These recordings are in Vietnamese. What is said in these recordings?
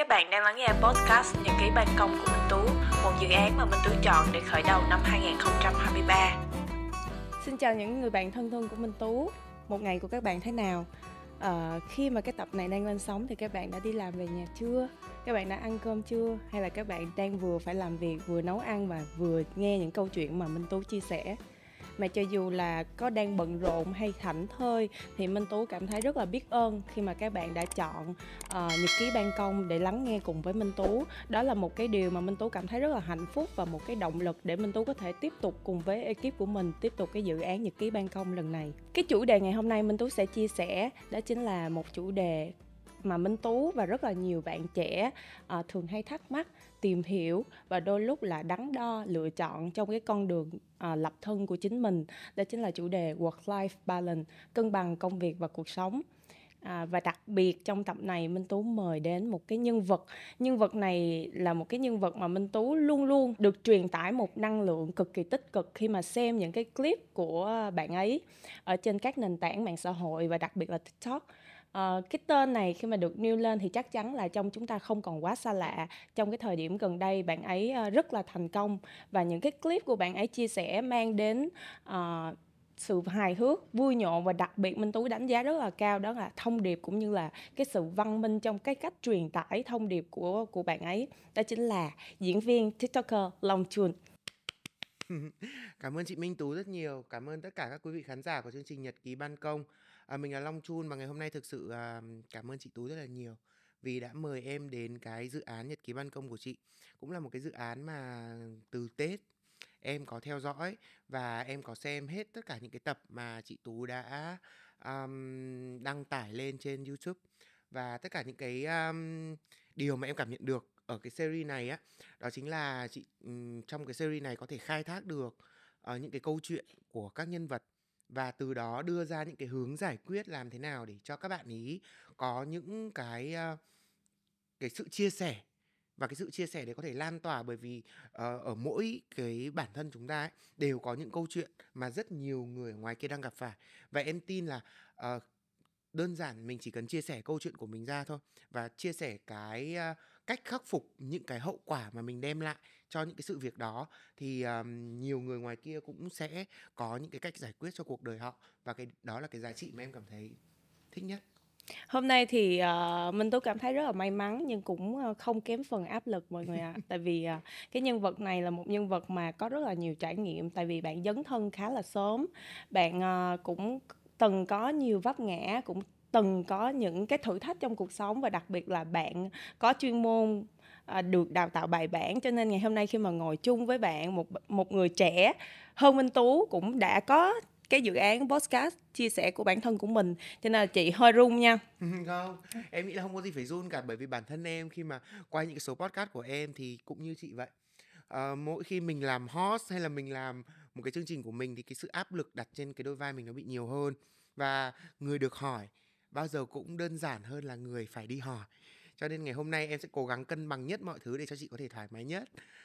Các bạn đang lắng nghe podcast nhật ký ban công của Minh Tú, một dự án mà Minh Tú chọn để khởi đầu năm 2023. Xin chào những người bạn thân thương của Minh Tú. Một ngày của các bạn thế nào? À, khi mà cái tập này đang lên sóng thì các bạn đã đi làm về nhà chưa? Các bạn đã ăn cơm chưa? Hay là các bạn đang vừa phải làm việc, vừa nấu ăn và vừa nghe những câu chuyện mà Minh Tú chia sẻ? mà cho dù là có đang bận rộn hay thảnh thơi thì Minh Tú cảm thấy rất là biết ơn khi mà các bạn đã chọn uh, nhật ký ban công để lắng nghe cùng với Minh Tú đó là một cái điều mà Minh Tú cảm thấy rất là hạnh phúc và một cái động lực để Minh Tú có thể tiếp tục cùng với ekip của mình tiếp tục cái dự án nhật ký ban công lần này cái chủ đề ngày hôm nay Minh Tú sẽ chia sẻ đó chính là một chủ đề mà Minh Tú và rất là nhiều bạn trẻ à, thường hay thắc mắc tìm hiểu và đôi lúc là đắn đo lựa chọn trong cái con đường à, lập thân của chính mình đó chính là chủ đề work life balance cân bằng công việc và cuộc sống À, và đặc biệt trong tập này Minh Tú mời đến một cái nhân vật Nhân vật này là một cái nhân vật mà Minh Tú luôn luôn được truyền tải một năng lượng cực kỳ tích cực Khi mà xem những cái clip của bạn ấy Ở trên các nền tảng mạng xã hội và đặc biệt là TikTok Ờ, cái tên này khi mà được nêu lên thì chắc chắn là trong chúng ta không còn quá xa lạ. Trong cái thời điểm gần đây bạn ấy, ờ, rất là thành công và những cái clip của bạn ấy chia sẻ mang đến, ờ, sự hài hước, vui nhộn và đặc biệt Minh Tú đánh giá rất là cao đó là thông điệp cũng như là cái sự văn minh trong cái cách truyền tải thông điệp của của bạn ấy. Đó chính là diễn viên TikToker Long Chun. Cảm ơn chị Minh Tú rất nhiều. Cảm ơn tất cả các quý vị khán giả của chương trình Nhật ký ban công. À, mình là Long Chun và ngày hôm nay thực sự à, cảm ơn chị Tú rất là nhiều vì đã mời em đến cái dự án Nhật ký ban công của chị. Cũng là một cái dự án mà từ Tết em có theo dõi và em có xem hết tất cả những cái tập mà chị Tú đã um, đăng tải lên trên YouTube và tất cả những cái um, điều mà em cảm nhận được ở cái series này á đó chính là chị um, trong cái series này có thể khai thác được uh, những cái câu chuyện của các nhân vật và từ đó đưa ra những cái hướng giải quyết làm thế nào để cho các bạn ý có những cái ờ, cái sự chia sẻ và cái sự chia sẻ đấy có thể lan tỏa bởi vì uh, ở mỗi cái bản thân chúng ta ấy, đều có những câu chuyện mà rất nhiều người ngoài kia đang gặp phải và em tin là uh, đơn giản mình chỉ cần chia sẻ câu chuyện của mình ra thôi và chia sẻ cái uh, cách khắc phục những cái hậu quả mà mình đem lại cho những cái sự việc đó thì um, nhiều người ngoài kia cũng sẽ có những cái cách giải quyết cho cuộc đời họ và cái đó là cái giá trị mà em cảm thấy thích nhất hôm nay thì uh, minh tú cảm thấy rất là may mắn nhưng cũng ờ, không kém phần áp lực mọi người ạ à. tại vì uh, cái nhân vật này là một nhân vật mà có rất là nhiều trải nghiệm tại vì bạn dấn thân khá là sớm bạn uh, cũng từng có nhiều vấp ngã cũng từng có những cái thử thách trong cuộc sống và đặc biệt là bạn có chuyên môn à, được đào tạo bài bản cho nên ngày hôm nay khi mà ngồi chung với bạn một một người trẻ hơn Minh Tú cũng đã có cái dự án podcast chia sẻ của bản thân của mình cho nên là chị hơi run nha không em nghĩ là không có gì phải run cả bởi vì bản thân em khi mà qua những cái số podcast của em thì cũng như chị vậy à, mỗi khi mình làm host hay là mình làm một cái chương trình của mình thì cái sự áp lực đặt trên cái đôi vai mình nó bị nhiều hơn và người được hỏi bao giờ cũng đơn giản hơn là người phải đi hỏi cho nên ngày hôm nay em sẽ cố gắng cân bằng nhất mọi thứ để cho chị có thể thoải mái nhất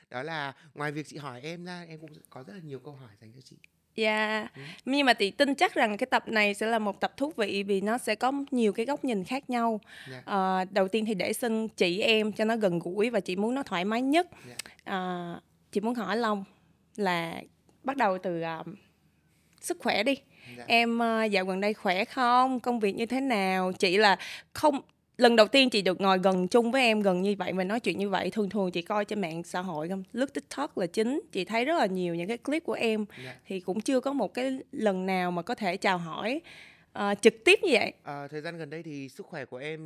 đó là ngoài việc chị hỏi em ra em cũng có rất là nhiều câu hỏi dành cho chị Dạ, yeah. ừ. nhưng mà chị tin chắc rằng cái tập này sẽ là một tập thú vị vì nó sẽ có nhiều cái góc nhìn khác nhau. Yeah. Dạ. À, ờ, đầu tiên thì để xin chị em cho nó gần gũi và chị muốn nó thoải mái nhất. Yeah. Dạ. À, ờ, chị muốn hỏi Long là bắt đầu từ um, sức khỏe đi. Yeah dạ. em ờ, dạo gần đây khỏe không công việc như thế nào chị là không lần đầu tiên chị được ngồi gần chung với em gần như vậy mà nói chuyện như vậy thường thường chị coi trên mạng xã hội không lướt tiktok là chính chị thấy rất là nhiều những cái clip của em yeah. Dạ. thì cũng chưa có một cái lần nào mà có thể chào hỏi uh, trực tiếp như vậy à, thời gian gần đây thì sức khỏe của em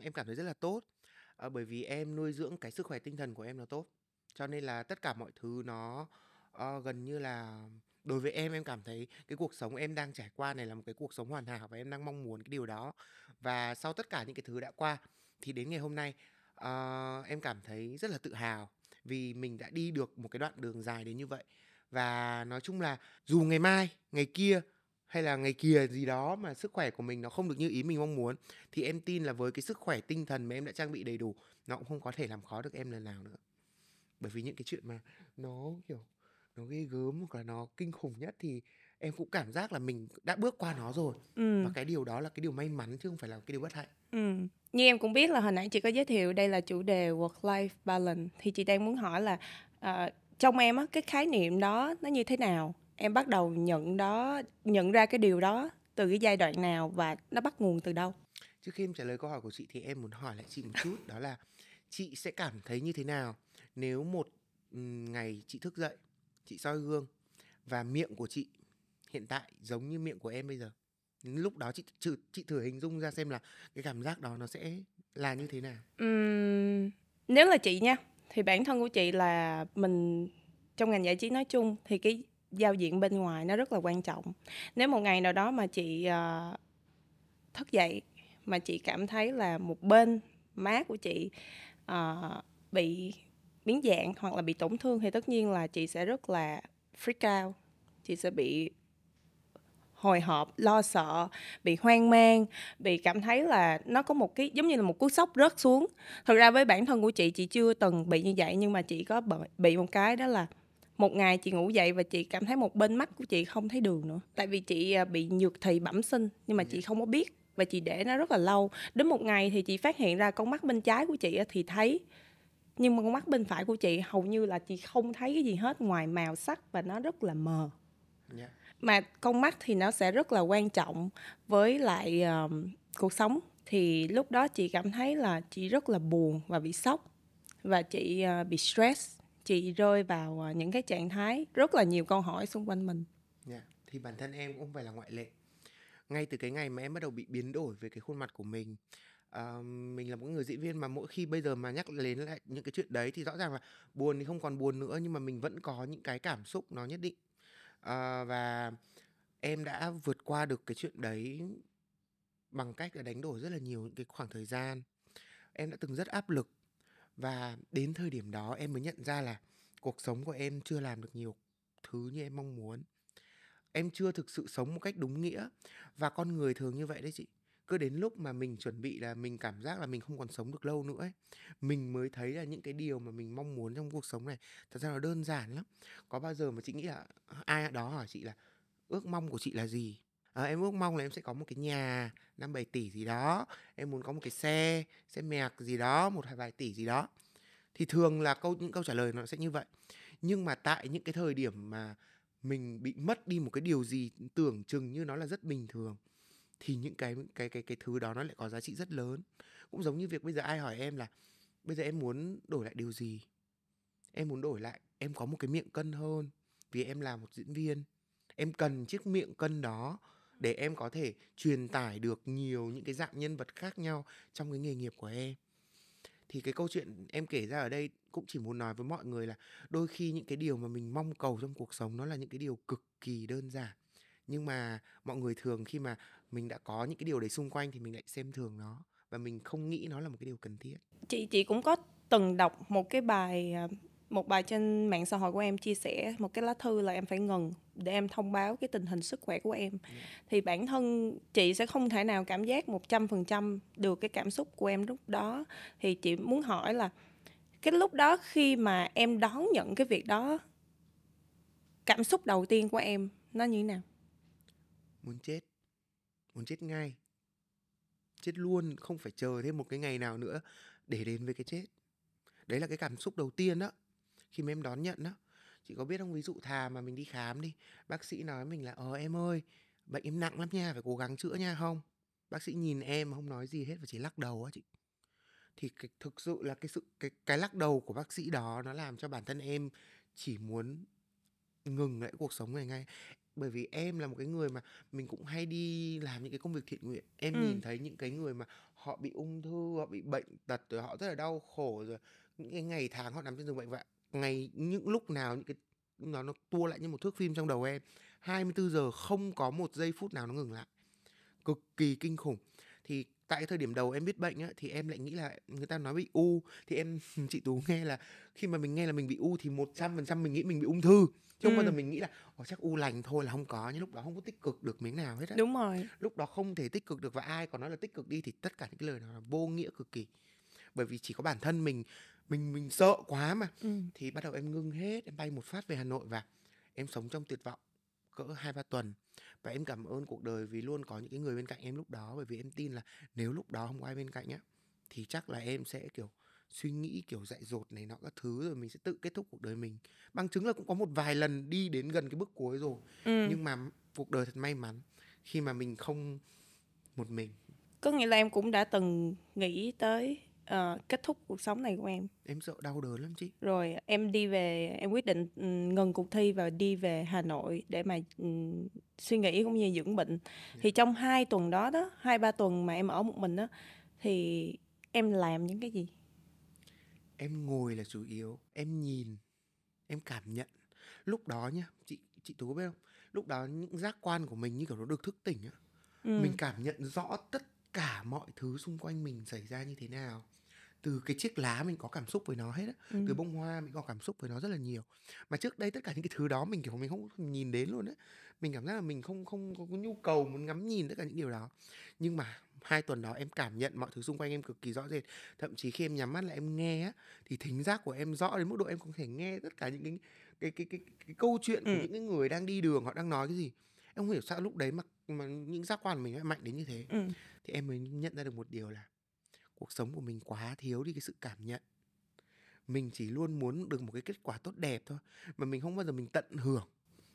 em cảm thấy rất là tốt à, bởi vì em nuôi dưỡng cái sức khỏe tinh thần của em nó tốt cho nên là tất cả mọi thứ nó uh, gần như là đối với em em cảm thấy cái cuộc sống em đang trải qua này là một cái cuộc sống hoàn hảo và em đang mong muốn cái điều đó và sau tất cả những cái thứ đã qua thì đến ngày hôm nay uh, em cảm thấy rất là tự hào vì mình đã đi được một cái đoạn đường dài đến như vậy và nói chung là dù ngày mai ngày kia hay là ngày kia gì đó mà sức khỏe của mình nó không được như ý mình mong muốn thì em tin là với cái sức khỏe tinh thần mà em đã trang bị đầy đủ nó cũng không có thể làm khó được em lần nào nữa bởi vì những cái chuyện mà nó kiểu nó ghê gớm hoặc là nó kinh khủng nhất thì em cũng cảm giác là mình đã bước qua nó rồi ừ. và cái điều đó là cái điều may mắn chứ không phải là cái điều bất hạnh ừ. như em cũng biết là hồi nãy chị có giới thiệu đây là chủ đề work life balance thì chị đang muốn hỏi là uh, trong em á cái khái niệm đó nó như thế nào em bắt đầu nhận đó nhận ra cái điều đó từ cái giai đoạn nào và nó bắt nguồn từ đâu trước khi em trả lời câu hỏi của chị thì em muốn hỏi lại chị một chút đó là chị sẽ cảm thấy như thế nào nếu một ngày chị thức dậy chị soi gương và miệng của chị hiện tại giống như miệng của em bây giờ lúc đó chị thử, chị thử hình dung ra xem là cái cảm giác đó nó sẽ là như thế nào uhm, nếu là chị nha thì bản thân của chị là mình trong ngành giải trí nói chung thì cái giao diện bên ngoài nó rất là quan trọng nếu một ngày nào đó mà chị uh, thức dậy mà chị cảm thấy là một bên má của chị uh, bị biến dạng hoặc là bị tổn thương thì tất nhiên là chị sẽ rất là freak out chị sẽ bị hồi hộp lo sợ bị hoang mang bị cảm thấy là nó có một cái giống như là một cú sốc rớt xuống thật ra với bản thân của chị chị chưa từng bị như vậy nhưng mà chị có bị một cái đó là một ngày chị ngủ dậy và chị cảm thấy một bên mắt của chị không thấy đường nữa tại vì chị à, bị nhược thị bẩm sinh nhưng mà chị dạ. không có biết và chị để nó rất là lâu đến một ngày thì chị phát hiện ra con mắt bên trái của chị thì thấy nhưng mà con mắt bên phải của chị hầu như là chị không thấy cái gì hết ngoài màu sắc và nó rất là mờ yeah. Dạ. mà con mắt thì nó sẽ rất là quan trọng với lại uh, cuộc sống thì lúc đó chị cảm thấy là chị rất là buồn và bị sốc và chị uh, bị stress chị rơi vào uh, những cái trạng thái rất là nhiều câu hỏi xung quanh mình yeah. Dạ. thì bản thân em cũng phải là ngoại lệ ngay từ cái ngày mà em bắt đầu bị biến đổi về cái khuôn mặt của mình ờ, mình là một người diễn viên mà mỗi khi bây giờ mà nhắc đến lại những cái chuyện đấy thì rõ ràng là buồn thì không còn buồn nữa nhưng mà mình vẫn có những cái cảm xúc nó nhất định. Ờ, và em đã vượt qua được cái chuyện đấy bằng cách là đánh đổi rất là nhiều những cái khoảng thời gian. Em đã từng rất áp lực và đến thời điểm đó em mới nhận ra là cuộc sống của em chưa làm được nhiều thứ như em mong muốn em chưa thực sự sống một cách đúng nghĩa và con người thường như vậy đấy chị cứ đến lúc mà mình chuẩn bị là mình cảm giác là mình không còn sống được lâu nữa ấy, mình mới thấy là những cái điều mà mình mong muốn trong cuộc sống này thật ra nó đơn giản lắm có bao giờ mà chị nghĩ là ai đó hỏi chị là ước mong của chị là gì à, em ước mong là em sẽ có một cái nhà năm bảy tỷ gì đó em muốn có một cái xe xe mẹc gì đó một hai vài tỷ gì đó thì thường là câu những câu trả lời nó sẽ như vậy nhưng mà tại những cái thời điểm mà mình bị mất đi một cái điều gì tưởng chừng như nó là rất bình thường thì những cái cái cái cái thứ đó nó lại có giá trị rất lớn cũng giống như việc bây giờ ai hỏi em là bây giờ em muốn đổi lại điều gì em muốn đổi lại em có một cái miệng cân hơn vì em là một diễn viên em cần chiếc miệng cân đó để em có thể truyền tải được nhiều những cái dạng nhân vật khác nhau trong cái nghề nghiệp của em thì cái câu chuyện em kể ra ở đây cũng chỉ muốn nói với mọi người là đôi khi những cái điều mà mình mong cầu trong cuộc sống nó là những cái điều cực kỳ đơn giản nhưng mà mọi người thường khi mà mình đã có những cái điều đấy xung quanh thì mình lại xem thường nó và mình không nghĩ nó là một cái điều cần thiết chị chị cũng có từng đọc một cái bài à, một bài trên mạng xã hội của em chia sẻ một cái lá thư là em phải ngừng để em thông báo cái tình hình sức khỏe của em yeah. Dạ. thì bản thân chị sẽ không thể nào cảm giác một trăm phần trăm được cái cảm xúc của em lúc đó thì chị muốn hỏi là cái lúc đó khi mà em đón nhận cái việc đó cảm xúc đầu tiên của em nó như thế nào muốn chết muốn chết ngay chết luôn không phải chờ thêm một cái ngày nào nữa để đến với cái chết đấy là cái cảm xúc đầu tiên đó khi mà em đón nhận đó chị có biết không ví dụ thà mà mình đi khám đi bác sĩ nói mình là ờ em ơi bệnh em nặng lắm nha phải cố gắng chữa nha không bác sĩ nhìn em không nói gì hết và chỉ lắc đầu á chị thì cái, thực sự là cái sự cái cái lắc đầu của bác sĩ đó nó làm cho bản thân em chỉ muốn ngừng lại cuộc sống này ngay bởi vì em là một cái người mà mình cũng hay đi làm những cái công việc thiện nguyện em ừ. nhìn thấy những cái người mà họ bị ung thư họ bị bệnh tật rồi họ rất là đau khổ rồi những cái ngày tháng họ nằm trên giường bệnh vậy ngày những lúc nào những cái nó nó tua lại như một thước phim trong đầu em 24 giờ không có một giây phút nào nó ngừng lại cực kỳ kinh khủng thì tại thời điểm đầu em biết bệnh á thì em lại nghĩ là người ta nói bị u thì em chị tú nghe là khi mà mình nghe là mình bị u thì một trăm phần trăm mình nghĩ mình bị ung thư chứ không ừ. bao giờ mình nghĩ là Ồ, chắc u lành thôi là không có nhưng lúc đó không có tích cực được miếng nào hết á đúng rồi lúc đó không thể tích cực được và ai còn nói là tích cực đi thì tất cả những cái lời đó là vô nghĩa cực kỳ bởi vì chỉ có bản thân mình mình mình sợ quá mà ừ. thì bắt đầu em ngưng hết em bay một phát về hà nội và em sống trong tuyệt vọng cỡ hai ba tuần và em cảm ơn cuộc đời vì luôn có những cái người bên cạnh em lúc đó bởi vì em tin là nếu lúc đó không có ai bên cạnh á thì chắc là em sẽ kiểu suy nghĩ kiểu dại dột này nọ các thứ rồi mình sẽ tự kết thúc cuộc đời mình bằng chứng là cũng có một vài lần đi đến gần cái bước cuối rồi ừ. nhưng mà cuộc đời thật may mắn khi mà mình không một mình có nghĩa là em cũng đã từng nghĩ tới uh, kết thúc cuộc sống này của em em sợ đau đớn lắm chị rồi em đi về em quyết định ừ, ngừng cuộc thi và đi về hà nội để mà um, suy nghĩ cũng như dưỡng bệnh yeah. Dạ. thì trong hai tuần đó đó hai ba tuần mà em ở một mình đó thì em làm những cái gì em ngồi là chủ yếu em nhìn em cảm nhận lúc đó nhá chị chị tú biết không lúc đó những giác quan của mình như kiểu nó được thức tỉnh á ừ. mình cảm nhận rõ tất cả mọi thứ xung quanh mình xảy ra như thế nào từ cái chiếc lá mình có cảm xúc với nó hết á ừ. từ bông hoa mình có cảm xúc với nó rất là nhiều mà trước đây tất cả những cái thứ đó mình kiểu mình không nhìn đến luôn đấy, mình cảm giác là mình không không có nhu cầu muốn ngắm nhìn tất cả những điều đó nhưng mà hai tuần đó em cảm nhận mọi thứ xung quanh em cực kỳ rõ rệt thậm chí khi em nhắm mắt là em nghe á thì thính giác của em rõ đến mức độ em có thể nghe tất cả những cái cái cái cái, cái, cái câu chuyện của ừ. những cái người đang đi đường họ đang nói cái gì em không hiểu sao lúc đấy mà, mà những giác quan của mình lại mạnh đến như thế ừ. thì em mới nhận ra được một điều là cuộc sống của mình quá thiếu đi cái sự cảm nhận mình chỉ luôn muốn được một cái kết quả tốt đẹp thôi mà mình không bao giờ mình tận hưởng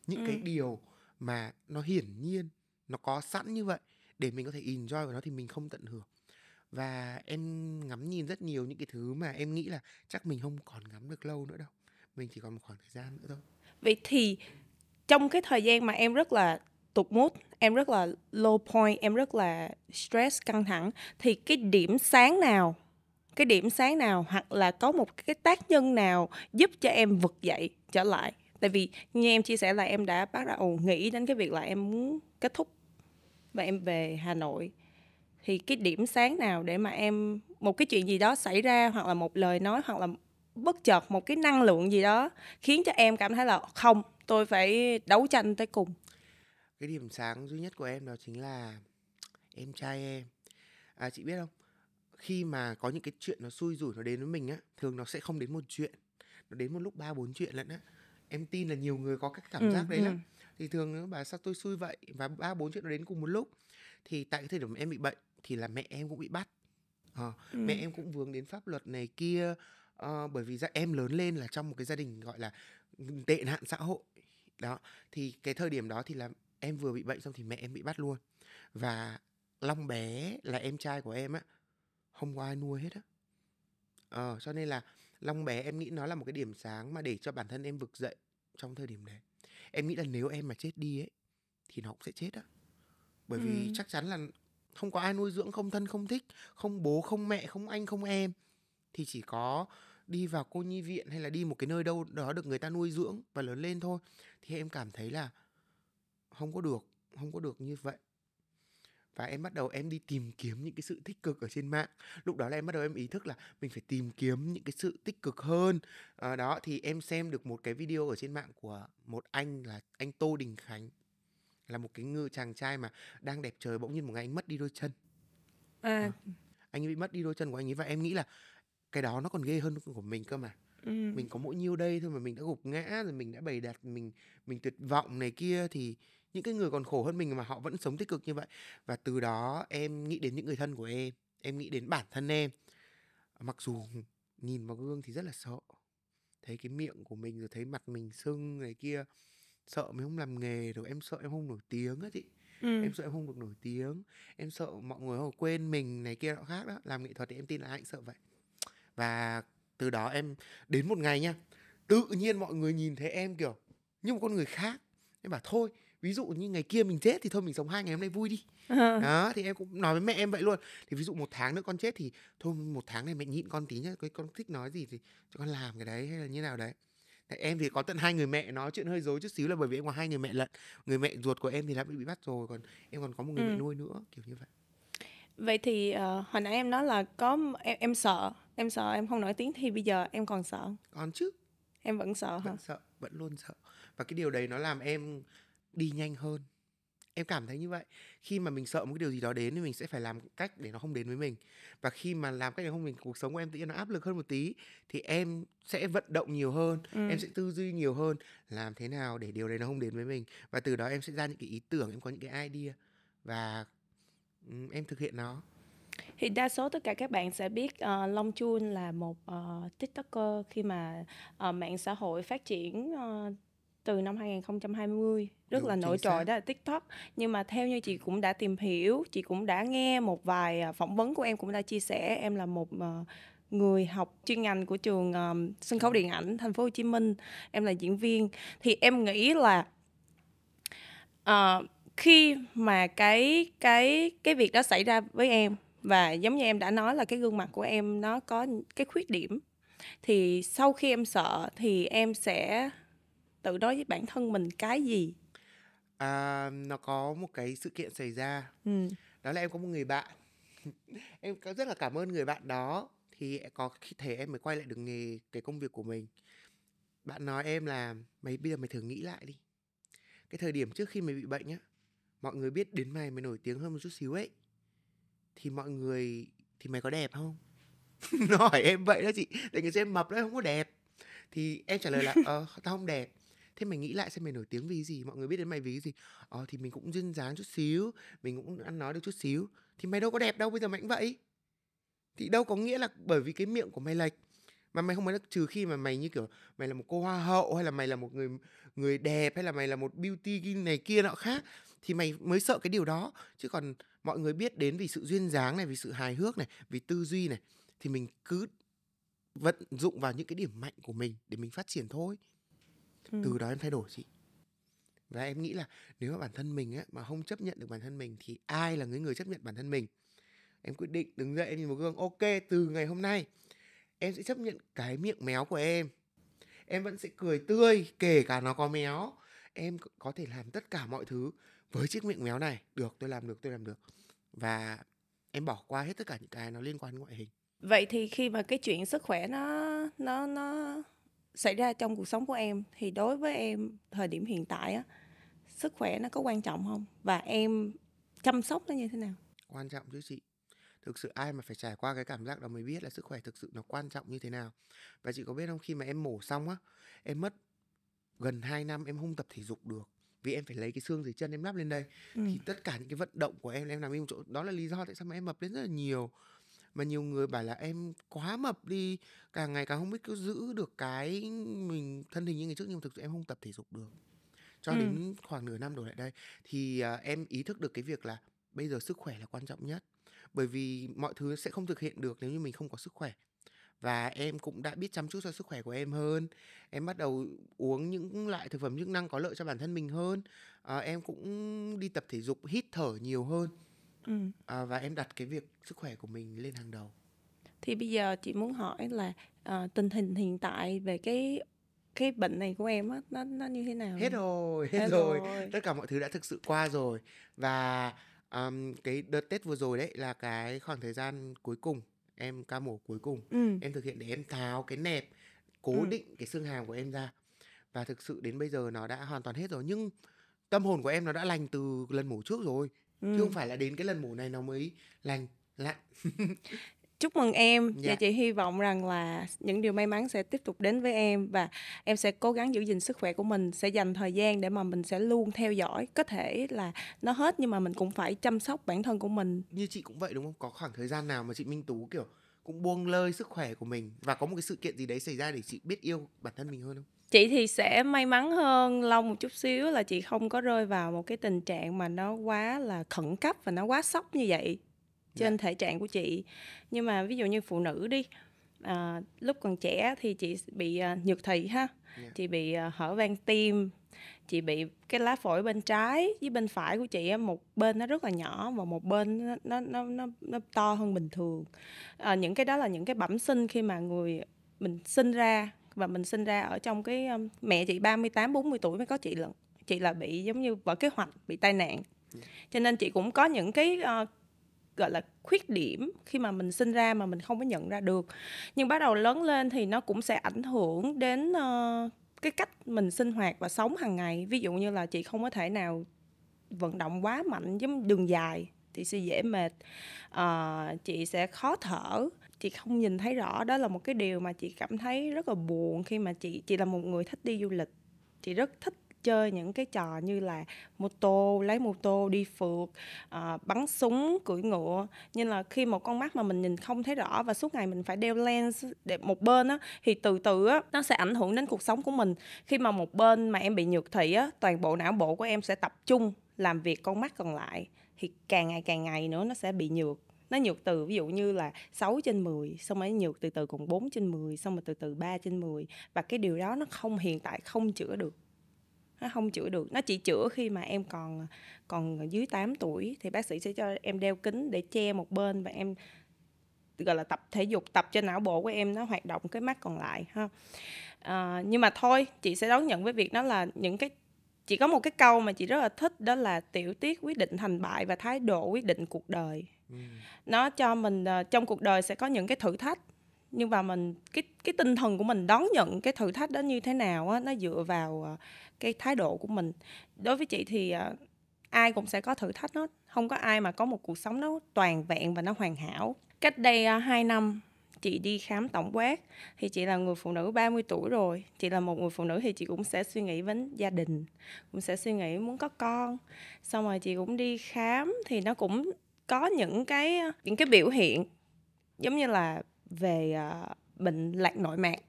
những ừ. cái điều mà nó hiển nhiên nó có sẵn như vậy để mình có thể enjoy vào nó thì mình không tận hưởng và em ngắm nhìn rất nhiều những cái thứ mà em nghĩ là chắc mình không còn ngắm được lâu nữa đâu mình chỉ còn một khoảng thời gian nữa thôi vậy thì trong cái thời gian mà em rất là tụt mút em rất là low point em rất là stress căng thẳng thì cái điểm sáng nào cái điểm sáng nào hoặc là có một cái tác nhân nào giúp cho em vực dậy trở lại tại vì như em chia sẻ là em đã bắt đầu nghĩ đến cái việc là em muốn kết thúc và em về hà nội thì cái điểm sáng nào để mà em một cái chuyện gì đó xảy ra hoặc là một lời nói hoặc là bất chợt một cái năng lượng gì đó khiến cho em cảm thấy là không tôi phải đấu tranh tới cùng cái điểm sáng duy nhất của em đó chính là em trai em à chị biết không khi mà có những cái chuyện nó xui rủi nó đến với mình á thường nó sẽ không đến một chuyện nó đến một lúc ba bốn chuyện lận á em tin là nhiều người có các cảm ừ, giác đấy ừ. lắm thì thường bà sao tôi xui vậy và ba bốn chuyện nó đến cùng một lúc thì tại cái thời điểm em bị bệnh thì là mẹ em cũng bị bắt à, ừ. mẹ em cũng vướng đến pháp luật này kia à, bởi vì ra em lớn lên là trong một cái gia đình gọi là tệ nạn xã hội đó thì cái thời điểm đó thì là em vừa bị bệnh xong thì mẹ em bị bắt luôn và long bé là em trai của em á hôm qua ai nuôi hết á ờ cho nên là long bé em nghĩ nó là một cái điểm sáng mà để cho bản thân em vực dậy trong thời điểm đấy em nghĩ là nếu em mà chết đi ấy thì nó cũng sẽ chết á bởi ừ. vì chắc chắn là không có ai nuôi dưỡng không thân không thích không bố không mẹ không anh không em thì chỉ có đi vào cô nhi viện hay là đi một cái nơi đâu đó được người ta nuôi dưỡng và lớn lên thôi thì em cảm thấy là không có được không có được như vậy và em bắt đầu em đi tìm kiếm những cái sự tích cực ở trên mạng lúc đó là em bắt đầu em ý thức là mình phải tìm kiếm những cái sự tích cực hơn à, đó thì em xem được một cái video ở trên mạng của một anh là anh tô đình khánh là một cái ngư chàng trai mà đang đẹp trời bỗng nhiên một ngày anh mất đi đôi chân à. À, anh bị mất đi đôi chân của anh ấy và em nghĩ là cái đó nó còn ghê hơn của mình cơ mà ừ. mình có mỗi nhiêu đây thôi mà mình đã gục ngã rồi mình đã bày đặt mình mình tuyệt vọng này kia thì những cái người còn khổ hơn mình mà họ vẫn sống tích cực như vậy và từ đó em nghĩ đến những người thân của em em nghĩ đến bản thân em mặc dù nhìn vào gương thì rất là sợ thấy cái miệng của mình rồi thấy mặt mình sưng này kia sợ mình không làm nghề rồi em sợ em không nổi tiếng á chị ừ. em sợ em không được nổi tiếng em sợ mọi người họ quên mình này kia nọ khác đó làm nghệ thuật thì em tin là ai sợ vậy và từ đó em đến một ngày nha tự nhiên mọi người nhìn thấy em kiểu như một con người khác em bảo thôi ví dụ như ngày kia mình chết thì thôi mình sống hai ngày hôm nay vui đi à. đó thì em cũng nói với mẹ em vậy luôn thì ví dụ một tháng nữa con chết thì thôi một tháng này mẹ nhịn con tí nhá cái con thích nói gì thì cho con làm cái đấy hay là như nào đấy thì em thì có tận hai người mẹ nói chuyện hơi dối chút xíu là bởi vì em có hai người mẹ lận người mẹ ruột của em thì đã bị bị bắt rồi còn em còn có một người ừ. mẹ nuôi nữa kiểu như vậy vậy thì uh, hồi nãy em nói là có em em sợ em sợ em không nổi tiếng thì bây giờ em còn sợ còn chứ em vẫn sợ vẫn hả? sợ vẫn luôn sợ và cái điều đấy nó làm em đi nhanh hơn em cảm thấy như vậy khi mà mình sợ một cái điều gì đó đến thì mình sẽ phải làm cách để nó không đến với mình và khi mà làm cách để không mình cuộc sống của em tự nhiên nó áp lực hơn một tí thì em sẽ vận động nhiều hơn ừ. em sẽ tư duy nhiều hơn làm thế nào để điều đấy nó không đến với mình và từ đó em sẽ ra những cái ý tưởng em có những cái idea và ừ, em thực hiện nó thì đa số tất cả các bạn sẽ biết uh, Long Chun là một uh, tiktoker khi mà uh, mạng xã hội phát triển uh, từ năm 2020 rất Đúng, là nổi trội đó là TikTok nhưng mà theo như chị cũng đã tìm hiểu chị cũng đã nghe một vài à, phỏng vấn của em cũng đã chia sẻ em là một à, người học chuyên ngành của trường um, sân khấu điện ảnh Thành phố Hồ Chí Minh em là diễn viên thì em nghĩ là uh, khi mà cái cái cái việc đó xảy ra với em và giống như em đã nói là cái gương mặt của em nó có cái khuyết điểm thì sau khi em sợ thì em sẽ tự nói với bản thân mình cái gì à, nó có một cái sự kiện xảy ra ừ. đó là em có một người bạn em rất là cảm ơn người bạn đó thì có khi thế em mới quay lại được nghề cái công việc của mình bạn nói em là mày bây giờ mày thử nghĩ lại đi cái thời điểm trước khi mày bị bệnh á mọi người biết đến mày mày nổi tiếng hơn một chút xíu ấy thì mọi người thì mày có đẹp không nó hỏi em vậy đó chị để người xem mập đấy không có đẹp thì em trả lời là ờ tao không đẹp thế mày nghĩ lại xem mày nổi tiếng vì gì mọi người biết đến mày vì cái gì ờ thì mình cũng duyên dáng chút xíu mình cũng ăn nói được chút xíu thì mày đâu có đẹp đâu bây giờ mày cũng vậy thì đâu có nghĩa là bởi vì cái miệng của mày lệch mà mày không mới được trừ khi mà mày như kiểu mày là một cô hoa hậu hay là mày là một người người đẹp hay là mày là một beauty này kia nọ khác thì mày mới sợ cái điều đó chứ còn mọi người biết đến vì sự duyên dáng này vì sự hài hước này vì tư duy này thì mình cứ vận dụng vào những cái điểm mạnh của mình để mình phát triển thôi từ ừ. đó em thay đổi chị và em nghĩ là nếu mà bản thân mình á, mà không chấp nhận được bản thân mình thì ai là người người chấp nhận bản thân mình em quyết định đứng dậy em nhìn vào gương ok từ ngày hôm nay em sẽ chấp nhận cái miệng méo của em em vẫn sẽ cười tươi kể cả nó có méo em có thể làm tất cả mọi thứ với chiếc miệng méo này được tôi làm được tôi làm được và em bỏ qua hết tất cả những cái nó liên quan đến ngoại hình vậy thì khi mà cái chuyện sức khỏe nó nó nó xảy ra trong cuộc sống của em thì đối với em thời điểm hiện tại á sức khỏe nó có quan trọng không và em chăm sóc nó như thế nào quan trọng chứ chị thực sự ai mà phải trải qua cái cảm giác đó mới biết là sức khỏe thực sự nó quan trọng như thế nào và chị có biết không khi mà em mổ xong á em mất gần 2 năm em không tập thể dục được vì em phải lấy cái xương dưới chân em lắp lên đây ừ. thì tất cả những cái vận động của em em làm im chỗ đó là lý do tại sao mà em mập lên rất là nhiều mà nhiều người bảo là em quá mập đi càng ngày càng không biết cứ giữ được cái mình thân hình như ngày trước nhưng thực sự em không tập thể dục được cho ừ. đến khoảng nửa năm đổ lại đây thì uh, em ý thức được cái việc là bây giờ sức khỏe là quan trọng nhất bởi vì mọi thứ sẽ không thực hiện được nếu như mình không có sức khỏe và em cũng đã biết chăm chút cho sức khỏe của em hơn em bắt đầu uống những loại thực phẩm chức năng có lợi cho bản thân mình hơn à, em cũng đi tập thể dục hít thở nhiều hơn ừ. à, và em đặt cái việc sức khỏe của mình lên hàng đầu thì bây giờ chị muốn hỏi là à, tình hình hiện tại về cái cái bệnh này của em á nó nó như thế nào hết rồi hết, hết rồi. rồi tất cả mọi thứ đã thực sự qua rồi và um, cái đợt tết vừa rồi đấy là cái khoảng thời gian cuối cùng em ca mổ cuối cùng ừ. em thực hiện để em tháo cái nẹp cố ừ. định cái xương hàm của em ra và thực sự đến bây giờ nó đã hoàn toàn hết rồi nhưng tâm hồn của em nó đã lành từ lần mổ trước rồi ừ. chứ không ừ. phải là đến cái lần mổ này nó mới lành lặn chúc mừng em dạ. và chị hy vọng rằng là những điều may mắn sẽ tiếp tục đến với em và em sẽ cố gắng giữ gìn sức khỏe của mình sẽ dành thời gian để mà mình sẽ luôn theo dõi có thể là nó hết nhưng mà mình cũng phải chăm sóc bản thân của mình như chị cũng vậy đúng không có khoảng thời gian nào mà chị Minh Tú kiểu cũng buông lơi sức khỏe của mình và có một cái sự kiện gì đấy xảy ra để chị biết yêu bản thân mình hơn không chị thì sẽ may mắn hơn long một chút xíu là chị không có rơi vào một cái tình trạng mà nó quá là khẩn cấp và nó quá sốc như vậy trên yeah. Dạ. thể trạng của chị nhưng mà ví dụ như phụ nữ đi à, lúc còn trẻ thì chị bị à, nhược thị ha yeah. Dạ. chị bị à, hở van tim chị bị cái lá phổi bên trái với bên phải của chị một bên nó rất là nhỏ và một bên nó nó nó, nó to hơn bình thường à, những cái đó là những cái bẩm sinh khi mà người mình sinh ra và mình sinh ra ở trong cái mẹ chị 38 40 tuổi mới có chị lần chị là bị giống như vợ kế hoạch bị tai nạn cho nên chị cũng có những cái uh, gọi là khuyết điểm khi mà mình sinh ra mà mình không có nhận ra được nhưng bắt đầu lớn lên thì nó cũng sẽ ảnh hưởng đến uh, cái cách mình sinh hoạt và sống hàng ngày ví dụ như là chị không có thể nào vận động quá mạnh giống đường dài thì sẽ dễ mệt uh, chị sẽ khó thở chị không nhìn thấy rõ đó là một cái điều mà chị cảm thấy rất là buồn khi mà chị chị là một người thích đi du lịch chị rất thích chơi những cái trò như là mô tô lấy mô tô đi phượt à, bắn súng cưỡi ngựa nhưng là khi một con mắt mà mình nhìn không thấy rõ và suốt ngày mình phải đeo lens để một bên á thì từ từ á nó sẽ ảnh hưởng đến cuộc sống của mình khi mà một bên mà em bị nhược thị á toàn bộ não bộ của em sẽ tập trung làm việc con mắt còn lại thì càng ngày càng ngày nữa nó sẽ bị nhược nó nhược từ ví dụ như là 6 trên 10 xong rồi nhược từ từ còn 4 trên 10 xong rồi từ từ 3 trên 10 và cái điều đó nó không hiện tại không chữa được nó không chữa được nó chỉ chữa khi mà em còn còn dưới 8 tuổi thì bác sĩ sẽ cho em đeo kính để che một bên và em gọi là tập thể dục tập cho não bộ của em nó hoạt động cái mắt còn lại ha à, nhưng mà thôi chị sẽ đón nhận với việc đó là những cái chỉ có một cái câu mà chị rất là thích đó là tiểu tiết quyết định thành bại và thái độ quyết định cuộc đời nó cho mình uh, trong cuộc đời sẽ có những cái thử thách nhưng mà mình cái cái tinh thần của mình đón nhận cái thử thách đó như thế nào á nó dựa vào uh, cái thái độ của mình đối với chị thì uh, ai cũng sẽ có thử thách nó không có ai mà có một cuộc sống nó toàn vẹn và nó hoàn hảo cách đây uh, 2 năm chị đi khám tổng quát thì chị là người phụ nữ 30 tuổi rồi chị là một người phụ nữ thì chị cũng sẽ suy nghĩ đến gia đình cũng sẽ suy nghĩ muốn có con xong rồi chị cũng đi khám thì nó cũng có những cái những cái biểu hiện giống như là về uh, bệnh lạc nội mạc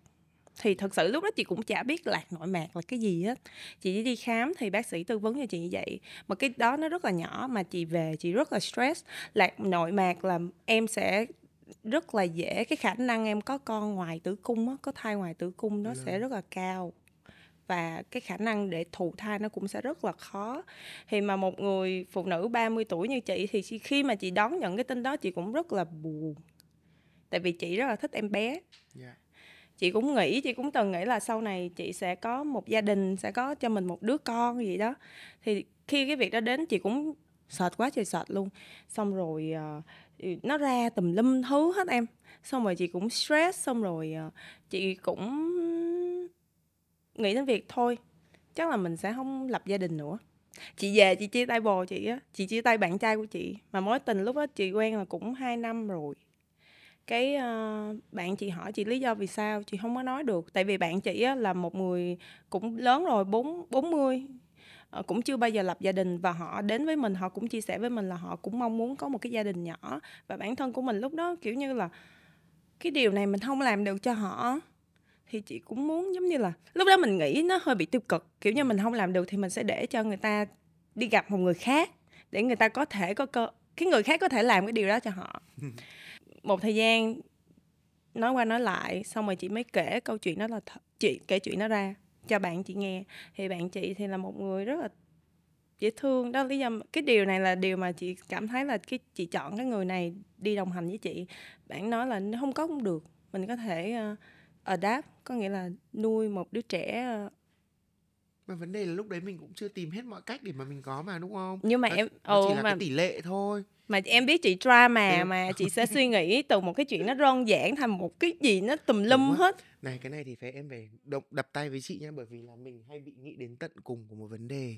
thì thật sự lúc đó chị cũng chả biết lạc nội mạc là cái gì hết chị chỉ đi khám thì bác sĩ tư vấn cho chị như vậy mà cái đó nó rất là nhỏ mà chị về chị rất là stress lạc nội mạc là em sẽ rất là dễ cái khả năng em có con ngoài tử cung á có thai ngoài tử cung nó dạ. sẽ rất là cao và cái khả năng để thụ thai nó cũng sẽ rất là khó thì mà một người phụ nữ 30 tuổi như chị thì khi mà chị đón nhận cái tin đó chị cũng rất là buồn tại vì chị rất là thích em bé yeah. Dạ. chị cũng nghĩ chị cũng từng nghĩ là sau này chị sẽ có một gia đình sẽ có cho mình một đứa con gì đó thì khi cái việc đó đến chị cũng sợt quá trời sợt luôn xong rồi uh, nó ra tùm lum thứ hết em xong rồi chị cũng stress xong rồi uh, chị cũng nghĩ đến việc thôi chắc là mình sẽ không lập gia đình nữa chị về chị chia tay bồ chị á chị chia tay bạn trai của chị mà mối tình lúc đó chị quen là cũng 2 năm rồi cái uh, bạn chị hỏi chị lý do vì sao chị không có nói được tại vì bạn chị á, là một người cũng lớn rồi bốn bốn mươi ờ, cũng chưa bao giờ lập gia đình và họ đến với mình họ cũng chia sẻ với mình là họ cũng mong muốn có một cái gia đình nhỏ và bản thân của mình lúc đó kiểu như là cái điều này mình không làm được cho họ thì chị cũng muốn giống như là lúc đó mình nghĩ nó hơi bị tiêu cực kiểu như mình không làm được thì mình sẽ để cho người ta đi gặp một người khác để người ta có thể có cơ cái người khác có thể làm cái điều đó cho họ một thời gian nói qua nói lại xong rồi chị mới kể câu chuyện đó là th- chị kể chuyện nó ra cho bạn chị nghe thì bạn chị thì là một người rất là dễ thương đó lý do cái điều này là điều mà chị cảm thấy là cái chị chọn cái người này đi đồng hành với chị bạn nói là không có cũng được mình có thể uh, adapt có nghĩa là nuôi một đứa trẻ ờ, mà vấn đề là lúc đấy mình cũng chưa tìm hết mọi cách để mà mình có mà đúng không nhưng mà nó, em nó ồ chỉ là mà cái tỷ lệ thôi mà em biết chị drama ừ. mà chị sẽ suy nghĩ từ một cái chuyện nó đơn giản thành một cái gì nó tùm lum hết này cái này thì phải em về động đập tay với chị nha bởi vì là mình hay bị nghĩ đến tận cùng của một vấn đề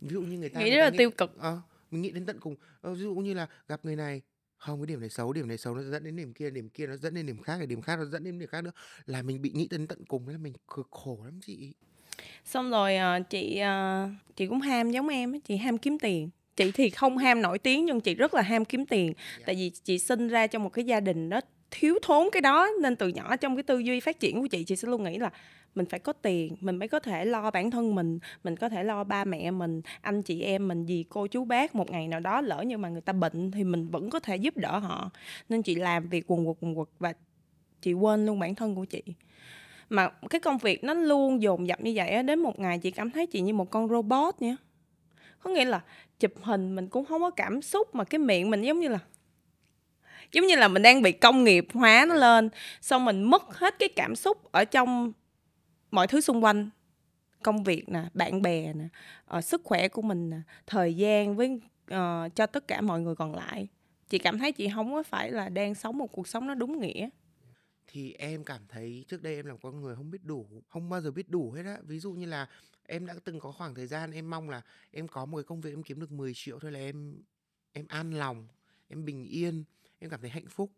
ví dụ như người ta nghĩ rất là nghĩ, tiêu cực à, mình nghĩ đến tận cùng à, ví dụ như là gặp người này không cái điểm này xấu điểm này xấu nó dẫn đến điểm kia điểm kia nó dẫn đến điểm khác điểm khác nó dẫn đến điểm khác nữa là mình bị nghĩ đến tận cùng là mình cực khổ lắm chị xong rồi ờ, chị ờ, chị cũng ham giống em chị ham kiếm tiền chị thì không ham nổi tiếng nhưng chị rất là ham kiếm tiền yeah. Dạ. tại vì chị sinh ra trong một cái gia đình đó thiếu thốn cái đó nên từ nhỏ trong cái tư duy phát triển của chị chị sẽ luôn nghĩ là mình phải có tiền mình mới có thể lo bản thân mình mình có thể lo ba mẹ mình anh chị em mình gì cô chú bác một ngày nào đó lỡ như mà người ta bệnh thì mình vẫn có thể giúp đỡ họ nên chị làm việc quần quật quần quật và chị quên luôn bản thân của chị mà cái công việc nó luôn dồn dập như vậy đến một ngày chị cảm thấy chị như một con robot nhé có nghĩa là chụp hình mình cũng không có cảm xúc mà cái miệng mình giống như là giống như là mình đang bị công nghiệp hóa nó lên xong mình mất hết cái cảm xúc ở trong mọi thứ xung quanh công việc nè bạn bè nè uh, sức khỏe của mình nè thời gian với uh, cho tất cả mọi người còn lại chị cảm thấy chị không có phải là đang sống một cuộc sống nó đúng nghĩa thì em cảm thấy trước đây em là con người không biết đủ không bao giờ biết đủ hết á ví dụ như là em đã từng có khoảng thời gian em mong là em có một cái công việc em kiếm được 10 triệu thôi là em em an lòng em bình yên em cảm thấy hạnh phúc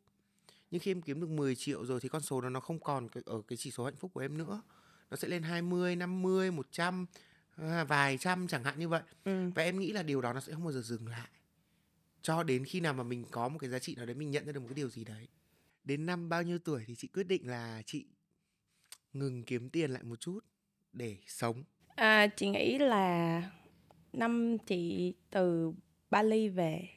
nhưng khi em kiếm được 10 triệu rồi thì con số đó nó không còn ở cái chỉ số hạnh phúc của em nữa nó sẽ lên 20, 50, 100 vài trăm chẳng hạn như vậy ừ. và em nghĩ là điều đó nó sẽ không bao giờ dừng lại cho đến khi nào mà mình có một cái giá trị nào đấy mình nhận ra được một cái điều gì đấy đến năm bao nhiêu tuổi thì chị quyết định là chị ngừng kiếm tiền lại một chút để sống à, chị nghĩ là năm chị từ Bali về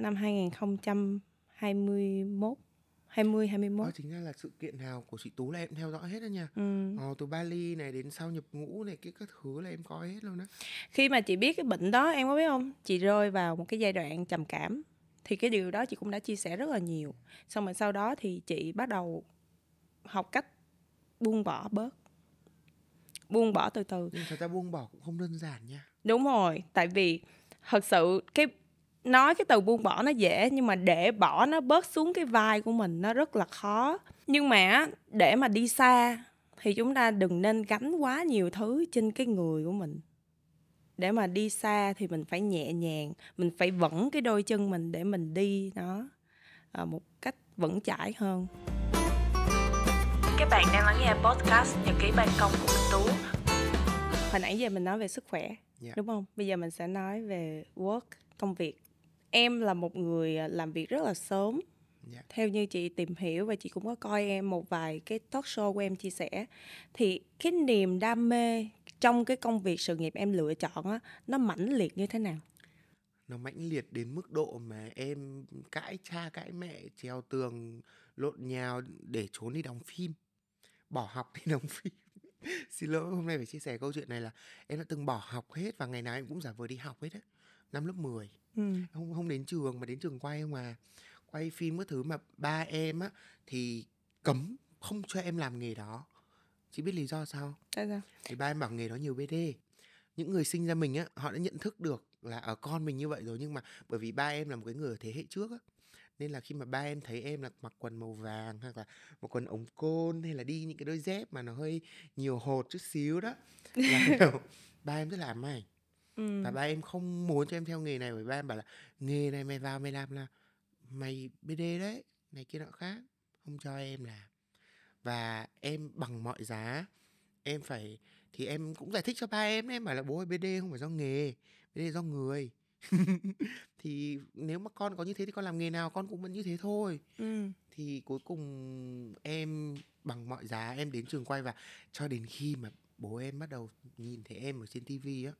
năm 2021 20 21. Đó chính ra là sự kiện nào của chị Tú là em theo dõi hết đó nha. Ừ. Ờ, từ Bali này đến sau nhập ngũ này cái các thứ là em coi hết luôn đó. Khi mà chị biết cái bệnh đó em có biết không? Chị rơi vào một cái giai đoạn trầm cảm. Thì cái điều đó chị cũng đã chia sẻ rất là nhiều. Xong rồi sau đó thì chị bắt đầu học cách buông bỏ bớt buông bỏ từ từ nhưng thật ra buông bỏ cũng không đơn giản nha đúng rồi tại vì thật sự cái nói cái từ buông bỏ nó dễ nhưng mà để bỏ nó bớt xuống cái vai của mình nó rất là khó nhưng mà để mà đi xa thì chúng ta đừng nên gánh quá nhiều thứ trên cái người của mình để mà đi xa thì mình phải nhẹ nhàng mình phải vững cái đôi chân mình để mình đi nó ờ, một cách vững chãi hơn các bạn đang lắng nghe podcast nhật ký ban công của Minh Tú hồi nãy giờ mình nói về sức khỏe yeah. Dạ. đúng không bây giờ mình sẽ nói về work công việc em là một người à, làm việc rất là sớm Yeah. Dạ. theo như chị tìm hiểu và chị cũng có coi em một vài cái talk show của em chia sẻ thì cái niềm đam mê trong cái công việc sự nghiệp em lựa chọn á nó mãnh liệt như thế nào nó mãnh liệt đến mức độ mà em cãi cha cãi mẹ trèo tường lộn nhào để trốn đi đóng phim bỏ học đi đóng phim xin lỗi hôm nay phải chia sẻ câu chuyện này là em đã từng bỏ học hết và ngày nào em cũng giả vờ đi học hết đấy năm lớp 10 ừ. không không đến trường mà đến trường quay không à quay phim các thứ mà ba em á thì cấm không cho em làm nghề đó chị biết lý do sao tại sao vì ba em bảo nghề đó nhiều bd những người sinh ra mình á họ đã nhận thức được là ở con mình như vậy rồi nhưng mà bởi vì ba em là một cái người ở thế hệ trước á nên là khi mà ba em thấy em là mặc quần màu vàng hoặc là một quần ống côn hay là đi những cái đôi dép mà nó hơi nhiều hột chút xíu đó là ba em rất là ám ảnh ừ. và ba em không muốn cho em theo nghề này bởi ba em bảo là nghề này mày vào mày làm là mày bd đấy này kia nọ khác không cho em làm và em bằng mọi giá em phải thì em cũng giải thích cho ba em em bảo là bố ơi bd không phải do nghề bd do người thì nếu mà con có như thế thì con làm nghề nào con cũng vẫn như thế thôi ừ. thì cuối cùng em bằng mọi giá em đến trường quay và cho đến khi mà bố em bắt đầu nhìn thấy em ở trên tivi á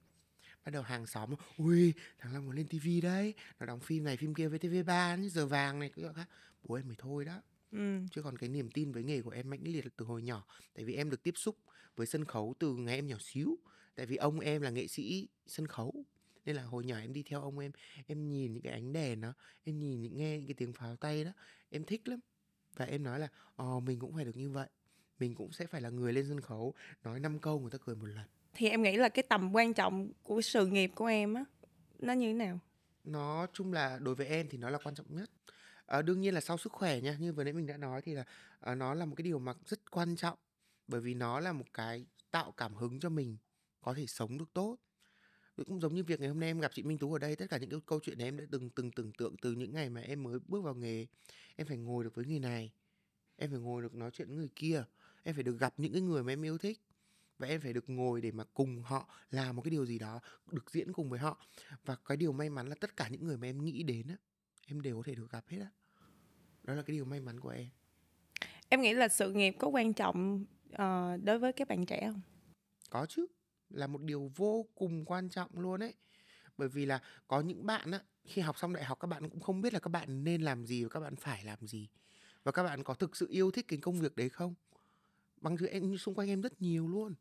bắt đầu hàng xóm ui thằng Long muốn lên tivi đấy nó đóng phim này phim kia với TV3 giờ vàng này cứ khác bố em mới thôi đó Ừ. chứ còn cái niềm tin với nghề của em mãnh liệt từ hồi nhỏ tại vì em được tiếp xúc với sân khấu từ ngày em nhỏ xíu tại vì ông em là nghệ sĩ sân khấu nên là hồi nhỏ em đi theo ông em em nhìn những cái ánh đèn đó em nhìn những nghe những cái tiếng pháo tay đó em thích lắm và em nói là ờ mình cũng phải được như vậy mình cũng sẽ phải là người lên sân khấu nói năm câu người ta cười một lần thì em nghĩ là cái tầm quan trọng của sự nghiệp của em á nó như thế nào nó chung là đối với em thì nó là quan trọng nhất à, đương nhiên là sau sức khỏe nha như vừa nãy mình đã nói thì là à, nó là một cái điều mà rất quan trọng bởi vì nó là một cái tạo cảm hứng cho mình có thể sống được tốt cũng giống như việc ngày hôm nay em gặp chị Minh Tú ở đây tất cả những cái câu chuyện em đã từng từng tưởng tượng từ những ngày mà em mới bước vào nghề em phải ngồi được với người này em phải ngồi được nói chuyện với người kia em phải được gặp những cái người mà em yêu thích và em phải được ngồi để mà cùng họ làm một cái điều gì đó được diễn cùng với họ và cái điều may mắn là tất cả những người mà em nghĩ đến á em đều có thể được gặp hết á đó là cái điều may mắn của em em nghĩ là sự nghiệp có quan trọng uh, đối với các bạn trẻ không có chứ là một điều vô cùng quan trọng luôn ấy bởi vì là có những bạn á khi học xong đại học các bạn cũng không biết là các bạn nên làm gì và các bạn phải làm gì và các bạn có thực sự yêu thích cái công việc đấy không bằng chứ em xung quanh em rất nhiều luôn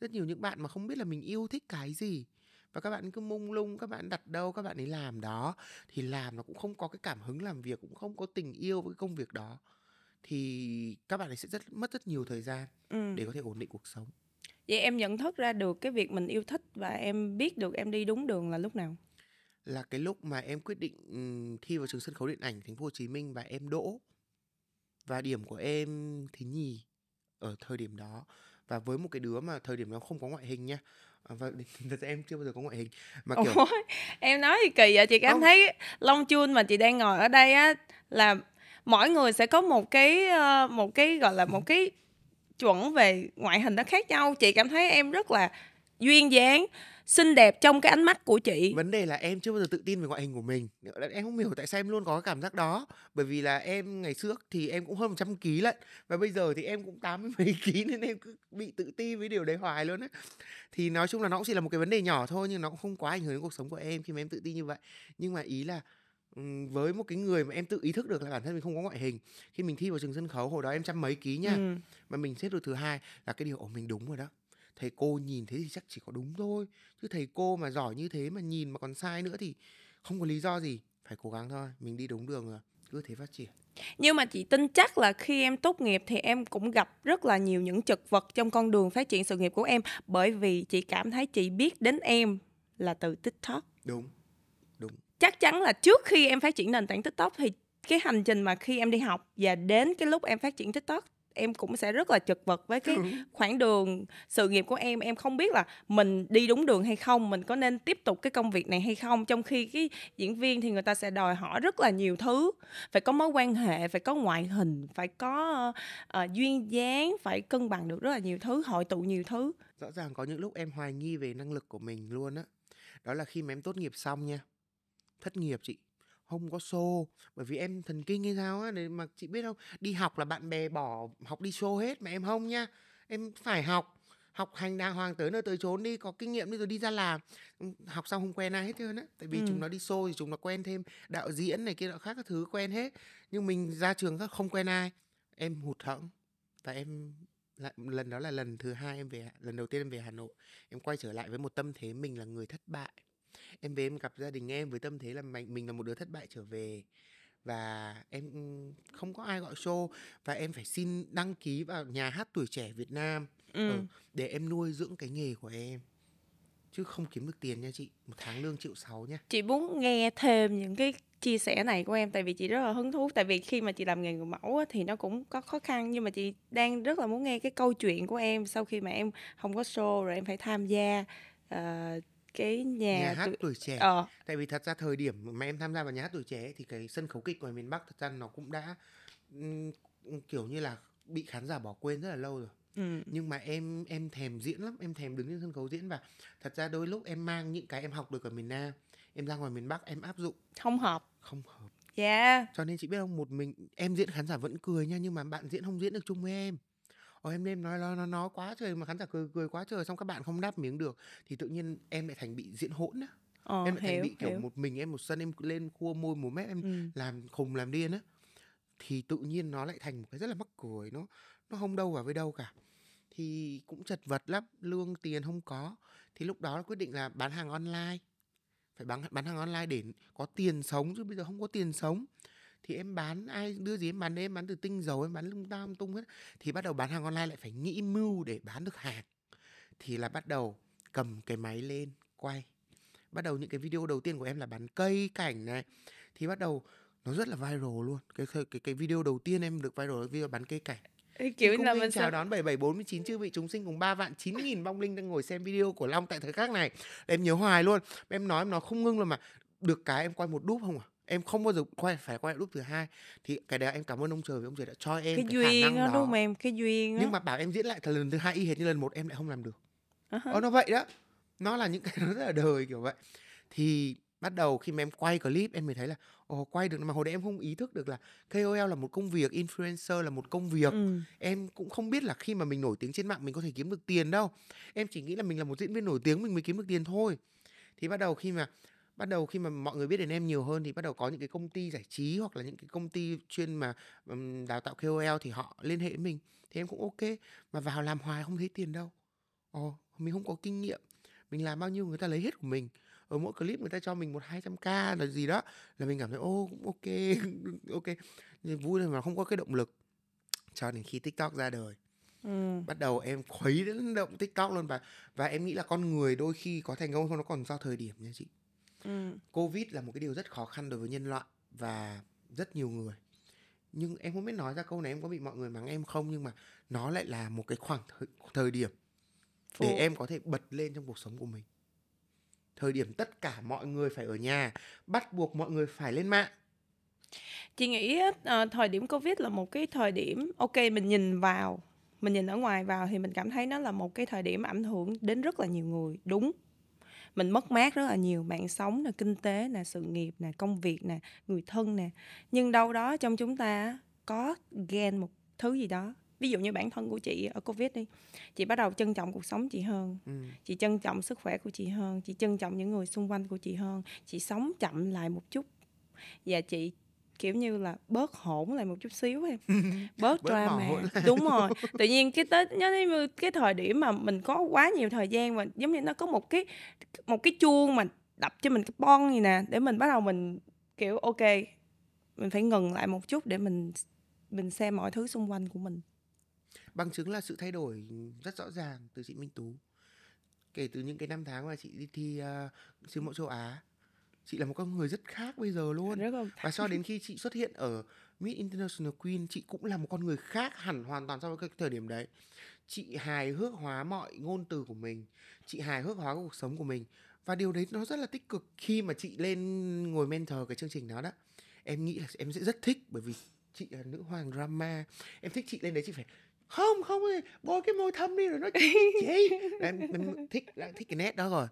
rất nhiều những bạn mà không biết là mình yêu thích cái gì và các bạn cứ mông lung các bạn đặt đâu các bạn ấy làm đó thì làm nó cũng không có cái cảm hứng làm việc cũng không có tình yêu với công việc đó thì các bạn ấy sẽ rất mất rất nhiều thời gian ừ. để có thể ổn định cuộc sống vậy em nhận thức ra được cái việc mình yêu thích và em biết được em đi đúng đường là lúc nào là cái lúc mà em quyết định ừ, thi vào trường sân khấu điện ảnh thành phố Hồ Chí Minh và em đỗ và điểm của em thì nhì ở thời điểm đó và với một cái đứa mà thời điểm đó không có ngoại hình nha à, và thật ra em chưa bao giờ có ngoại hình mà kiểu Ủa, em nói thì kỳ vậy chị cảm thấy long chun mà chị đang ngồi ở đây á là mỗi người sẽ có một cái ờ, một cái gọi là một cái chuẩn về ngoại hình nó khác nhau chị cảm thấy em rất là duyên dáng xinh đẹp trong cái ánh mắt của chị vấn đề là em chưa bao giờ tự tin về ngoại hình của mình em không hiểu tại sao em luôn có cái cảm giác đó bởi vì là em ngày trước thì em cũng hơn 100 kg lận và bây giờ thì em cũng tám mấy ký nên em cứ bị tự ti với điều đấy hoài luôn á thì nói chung là nó cũng chỉ là một cái vấn đề nhỏ thôi nhưng nó cũng không quá ảnh hưởng đến cuộc sống của em khi mà em tự tin như vậy nhưng mà ý là với một cái người mà em tự ý thức được là bản thân mình không có ngoại hình khi mình thi vào trường sân khấu hồi đó em trăm mấy ký nha ừ. mà mình xếp được thứ hai là cái điều của mình đúng rồi đó thầy cô nhìn thế thì chắc chỉ có đúng thôi chứ thầy cô mà giỏi như thế mà nhìn mà còn sai nữa thì không có lý do gì phải cố gắng thôi mình đi đúng đường rồi cứ thế phát triển nhưng mà chị tin chắc là khi em tốt nghiệp thì em cũng gặp rất là nhiều những chật vật trong con đường phát triển sự nghiệp của em bởi vì chị cảm thấy chị biết đến em là từ tiktok đúng đúng chắc chắn là trước khi em phát triển nền tảng tiktok thì cái hành trình mà khi em đi học và đến cái lúc em phát triển tiktok em cũng sẽ rất là chật vật với cái ừ. khoảng đường sự nghiệp của em em không biết là mình đi đúng đường hay không mình có nên tiếp tục cái công việc này hay không trong khi cái diễn viên thì người ta sẽ đòi hỏi rất là nhiều thứ phải có mối quan hệ phải có ngoại hình phải có uh, duyên dáng phải cân bằng được rất là nhiều thứ hội tụ nhiều thứ rõ ràng có những lúc em hoài nghi về năng lực của mình luôn á đó. đó là khi mà em tốt nghiệp xong nha thất nghiệp chị không có xô bởi vì em thần kinh hay sao á để mà chị biết không đi học là bạn bè bỏ học đi xô hết mà em không nha em phải học học hành đàng hoàng tới nơi tới chốn đi có kinh nghiệm đi rồi đi ra làm ừ, học xong không quen ai hết trơn á tại vì ừ. chúng nó đi xô thì chúng nó quen thêm đạo diễn này kia đạo khác các thứ quen hết nhưng mình ra trường các không quen ai em hụt hẫng và em lại, lần đó là lần thứ hai em về lần đầu tiên em về Hà Nội em quay trở lại với một tâm thế mình là người thất bại em về em gặp gia đình em với tâm thế là mình mình là một đứa thất bại trở về và em ừ, không có ai gọi show và em phải xin đăng ký vào nhà hát tuổi trẻ Việt Nam ờ, ừ. để em nuôi dưỡng cái nghề của em chứ không kiếm được tiền nha chị một tháng lương triệu sáu nha chị muốn nghe thêm những cái chia sẻ này của em tại vì chị rất là hứng thú tại vì khi mà chị làm nghề người mẫu thì nó cũng có khó khăn nhưng mà chị đang rất là muốn nghe cái câu chuyện của em sau khi mà em không có show rồi em phải tham gia uh, cái nhà, nhà hát tuổi, trẻ ờ. tại vì thật ra thời điểm mà em tham gia vào nhà hát tuổi trẻ thì cái sân khấu kịch ngoài miền bắc thật ra nó cũng đã um, kiểu như là bị khán giả bỏ quên rất là lâu rồi Ừ. nhưng mà em em thèm diễn lắm em thèm đứng trên sân khấu diễn và thật ra đôi lúc em mang những cái em học được ở miền Nam em ra ngoài miền Bắc em áp dụng không hợp không hợp yeah cho nên chị biết không một mình em diễn khán giả vẫn cười nha nhưng mà bạn diễn không diễn được chung với em Ồ, em em nói nó nó nó quá trời mà khán giả cười cười quá trời xong các bạn không đáp miếng được thì tự nhiên em lại thành bị diễn hỗn á. Ờ, em lại hiểu, thành bị kiểu hiểu. một mình em một sân em lên khua môi mồm mép em ừ. làm khùng làm điên á thì tự nhiên nó lại thành một cái rất là mắc cười nó nó không đâu vào với đâu cả thì cũng chật vật lắm lương tiền không có thì lúc đó quyết định là bán hàng online phải bán bán hàng online để có tiền sống chứ bây giờ không có tiền sống thì em bán ai đưa gì em bán em bán từ tinh dầu em bán lung ta tung hết thì bắt đầu bán hàng online lại phải nghĩ mưu để bán được hàng thì là bắt đầu cầm cái máy lên quay bắt đầu những cái video đầu tiên của em là bán cây cảnh này thì bắt đầu nó rất là viral luôn cái cái cái video đầu tiên em được viral là video bán cây cảnh Ê, kiểu cung là mình chào sao? đón 7749 chưa vị chúng sinh cùng 3 vạn 9 nghìn vong linh đang ngồi xem video của Long tại thời khắc này em nhớ hoài luôn em nói em nói không ngưng luôn mà được cái em quay một đúp không à em không bao giờ quay phải quay lại lúc thứ hai thì cái đấy em cảm ơn ông trời vì ông trời đã cho em cái, cái duyên đó, đó đúng không em cái duyên nhưng mà bảo em diễn lại lần thứ hai y hệt như lần một em lại không làm được uh-huh. Ờ, nó vậy đó nó là những cái nó rất là đời kiểu vậy thì bắt đầu khi mà em quay clip em mới thấy là ồ quay được mà hồi đấy em không ý thức được là KOL là một công việc influencer là một công việc ừ. em cũng không biết là khi mà mình nổi tiếng trên mạng mình có thể kiếm được tiền đâu em chỉ nghĩ là mình là một diễn viên nổi tiếng mình mới kiếm được tiền thôi thì bắt đầu khi mà bắt đầu khi mà mọi người biết đến em nhiều hơn thì bắt đầu có những cái công ty giải trí hoặc là những cái công ty chuyên mà um, đào tạo KOL thì họ liên hệ với mình thì em cũng ok mà vào làm hoài không thấy tiền đâu ồ mình không có kinh nghiệm mình làm bao nhiêu người ta lấy hết của mình ở mỗi clip người ta cho mình một hai trăm k là gì đó là mình cảm thấy ô cũng ok ok Nhưng vui thôi mà không có cái động lực cho đến khi tiktok ra đời Ừ. bắt đầu em khuấy đến động tiktok luôn và và em nghĩ là con người đôi khi có thành công không nó còn do thời điểm nha chị Ừ. covid là một cái điều rất khó khăn đối với nhân loại và rất nhiều người nhưng em không biết nói ra câu này em có bị mọi người mắng em không nhưng mà nó lại là một cái khoảng thời, thời điểm Phụ. để em có thể bật lên trong cuộc sống của mình thời điểm tất cả mọi người phải ở nhà bắt buộc mọi người phải lên mạng chị nghĩ uh, thời điểm covid là một cái thời điểm ok mình nhìn vào mình nhìn ở ngoài vào thì mình cảm thấy nó là một cái thời điểm ảnh hưởng đến rất là nhiều người đúng mình mất mát rất là nhiều mạng sống là kinh tế là sự nghiệp là công việc nè người thân nè nhưng đâu đó trong chúng ta có ghen một thứ gì đó ví dụ như bản thân của chị ở covid đi chị bắt đầu trân trọng cuộc sống chị hơn ừ. chị trân trọng sức khỏe của chị hơn chị trân trọng những người xung quanh của chị hơn chị sống chậm lại một chút và chị kiểu như là bớt hỗn lại một chút xíu em bớt, bớt drama đúng rồi tự nhiên cái tới nhớ đến cái thời điểm mà mình có quá nhiều thời gian và giống như nó có một cái một cái chuông mà đập cho mình cái bon gì nè để mình bắt đầu mình kiểu ok mình phải ngừng lại một chút để mình mình xem mọi thứ xung quanh của mình bằng chứng là sự thay đổi rất rõ ràng từ chị Minh Tú kể từ những cái năm tháng mà chị đi thi ờ, uh, siêu mẫu châu Á chị là một con người rất khác bây giờ luôn rất là... và cho đến khi chị xuất hiện ở Miss International Queen chị cũng là một con người khác hẳn hoàn toàn so với cái thời điểm đấy chị hài hước hóa mọi ngôn từ của mình chị hài hước hóa cuộc sống của mình và điều đấy nó rất là tích cực khi mà chị lên ngồi mentor cái chương trình đó đó em nghĩ là em sẽ rất thích bởi vì chị là nữ hoàng drama em thích chị lên đấy chị phải không không bôi cái môi thâm đi rồi nó chị em, em thích thích cái nét đó rồi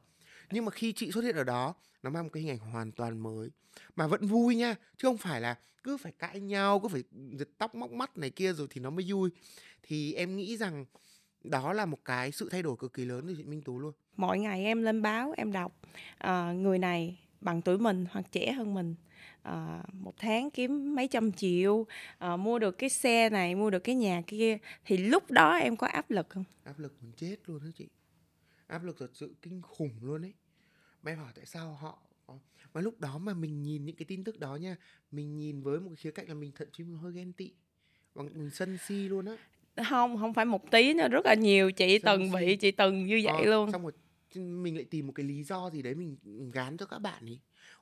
nhưng mà khi chị xuất hiện ở đó nó mang một cái hình ảnh hoàn toàn mới mà vẫn vui nha chứ không phải là cứ phải cãi nhau cứ phải giật tóc móc mắt này kia rồi thì nó mới vui thì em nghĩ rằng đó là một cái sự thay đổi cực kỳ lớn từ chị Minh Tú luôn mỗi ngày em lên báo em đọc uh, người này bằng tuổi mình hoặc trẻ hơn mình à, một tháng kiếm mấy trăm triệu à, mua được cái xe này mua được cái nhà kia thì lúc đó em có áp lực không áp lực mình chết luôn đó chị áp lực thật sự kinh khủng luôn ấy Mày em hỏi tại sao họ mà lúc đó mà mình nhìn những cái tin tức đó nha mình nhìn với một cái khía cạnh là mình thậm chí mình hơi ghen tị và mình sân si luôn á không không phải một tí nữa rất là nhiều chị sân từng si. bị chị từng như ờ, vậy ờ, luôn xong rồi mình lại tìm một cái lý do gì đấy mình gán cho các bạn ý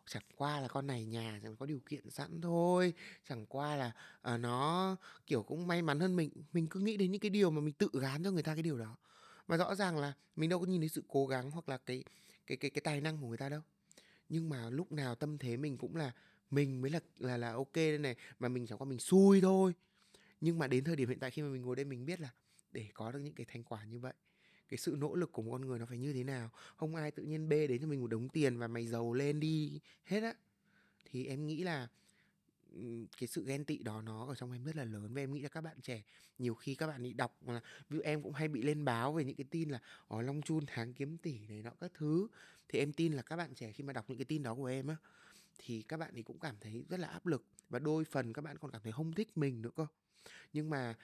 chẳng qua là con này nhà chẳng có điều kiện sẵn thôi chẳng qua là uh, nó kiểu cũng may mắn hơn mình mình cứ nghĩ đến những cái điều mà mình tự gán cho người ta cái điều đó mà rõ ràng là mình đâu có nhìn thấy sự cố gắng hoặc là cái cái cái cái tài năng của người ta đâu nhưng mà lúc nào tâm thế mình cũng là mình mới là là là ok đây này mà mình chẳng qua mình xui thôi nhưng mà đến thời điểm hiện tại khi mà mình ngồi đây mình biết là để có được những cái thành quả như vậy cái sự nỗ lực của một con người nó phải như thế nào không ai tự nhiên bê đến cho mình một đống tiền và mày giàu lên đi hết á thì em nghĩ là cái sự ghen tị đó nó ở trong em rất là lớn và em nghĩ là các bạn trẻ nhiều khi các bạn đi đọc là ví dụ em cũng hay bị lên báo về những cái tin là ó long chun tháng kiếm tỷ này nọ các thứ thì em tin là các bạn trẻ khi mà đọc những cái tin đó của em á thì các bạn thì cũng cảm thấy rất là áp lực và đôi phần các bạn còn cảm thấy không thích mình nữa cơ nhưng mà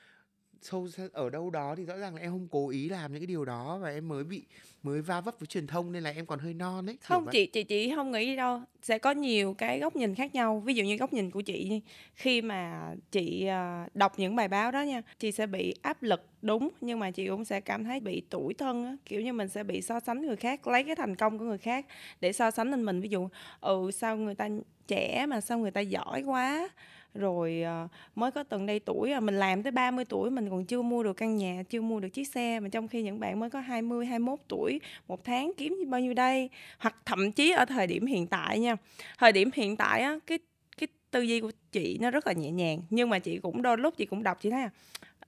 sâu ở đâu đó thì rõ ràng là em không cố ý làm những cái điều đó và em mới bị mới va vấp với truyền thông nên là em còn hơi non đấy không chị chị chị không nghĩ đâu sẽ có nhiều cái góc nhìn khác nhau ví dụ như góc nhìn của chị khi mà chị ờ, đọc những bài báo đó nha chị sẽ bị áp lực đúng nhưng mà chị cũng sẽ cảm thấy bị tủi thân á. kiểu như mình sẽ bị so sánh người khác lấy cái thành công của người khác để so sánh lên mình ví dụ ừ sao người ta trẻ mà sao người ta giỏi quá rồi ờ, mới có từng đây tuổi à, mình làm tới 30 tuổi mình còn chưa mua được căn nhà chưa mua được chiếc xe mà trong khi những bạn mới có 20 21 tuổi một tháng kiếm bao nhiêu đây hoặc thậm chí ở thời điểm hiện tại nha thời điểm hiện tại á cái cái tư duy của chị nó rất là nhẹ nhàng nhưng mà chị cũng đôi lúc chị cũng đọc chị thấy à,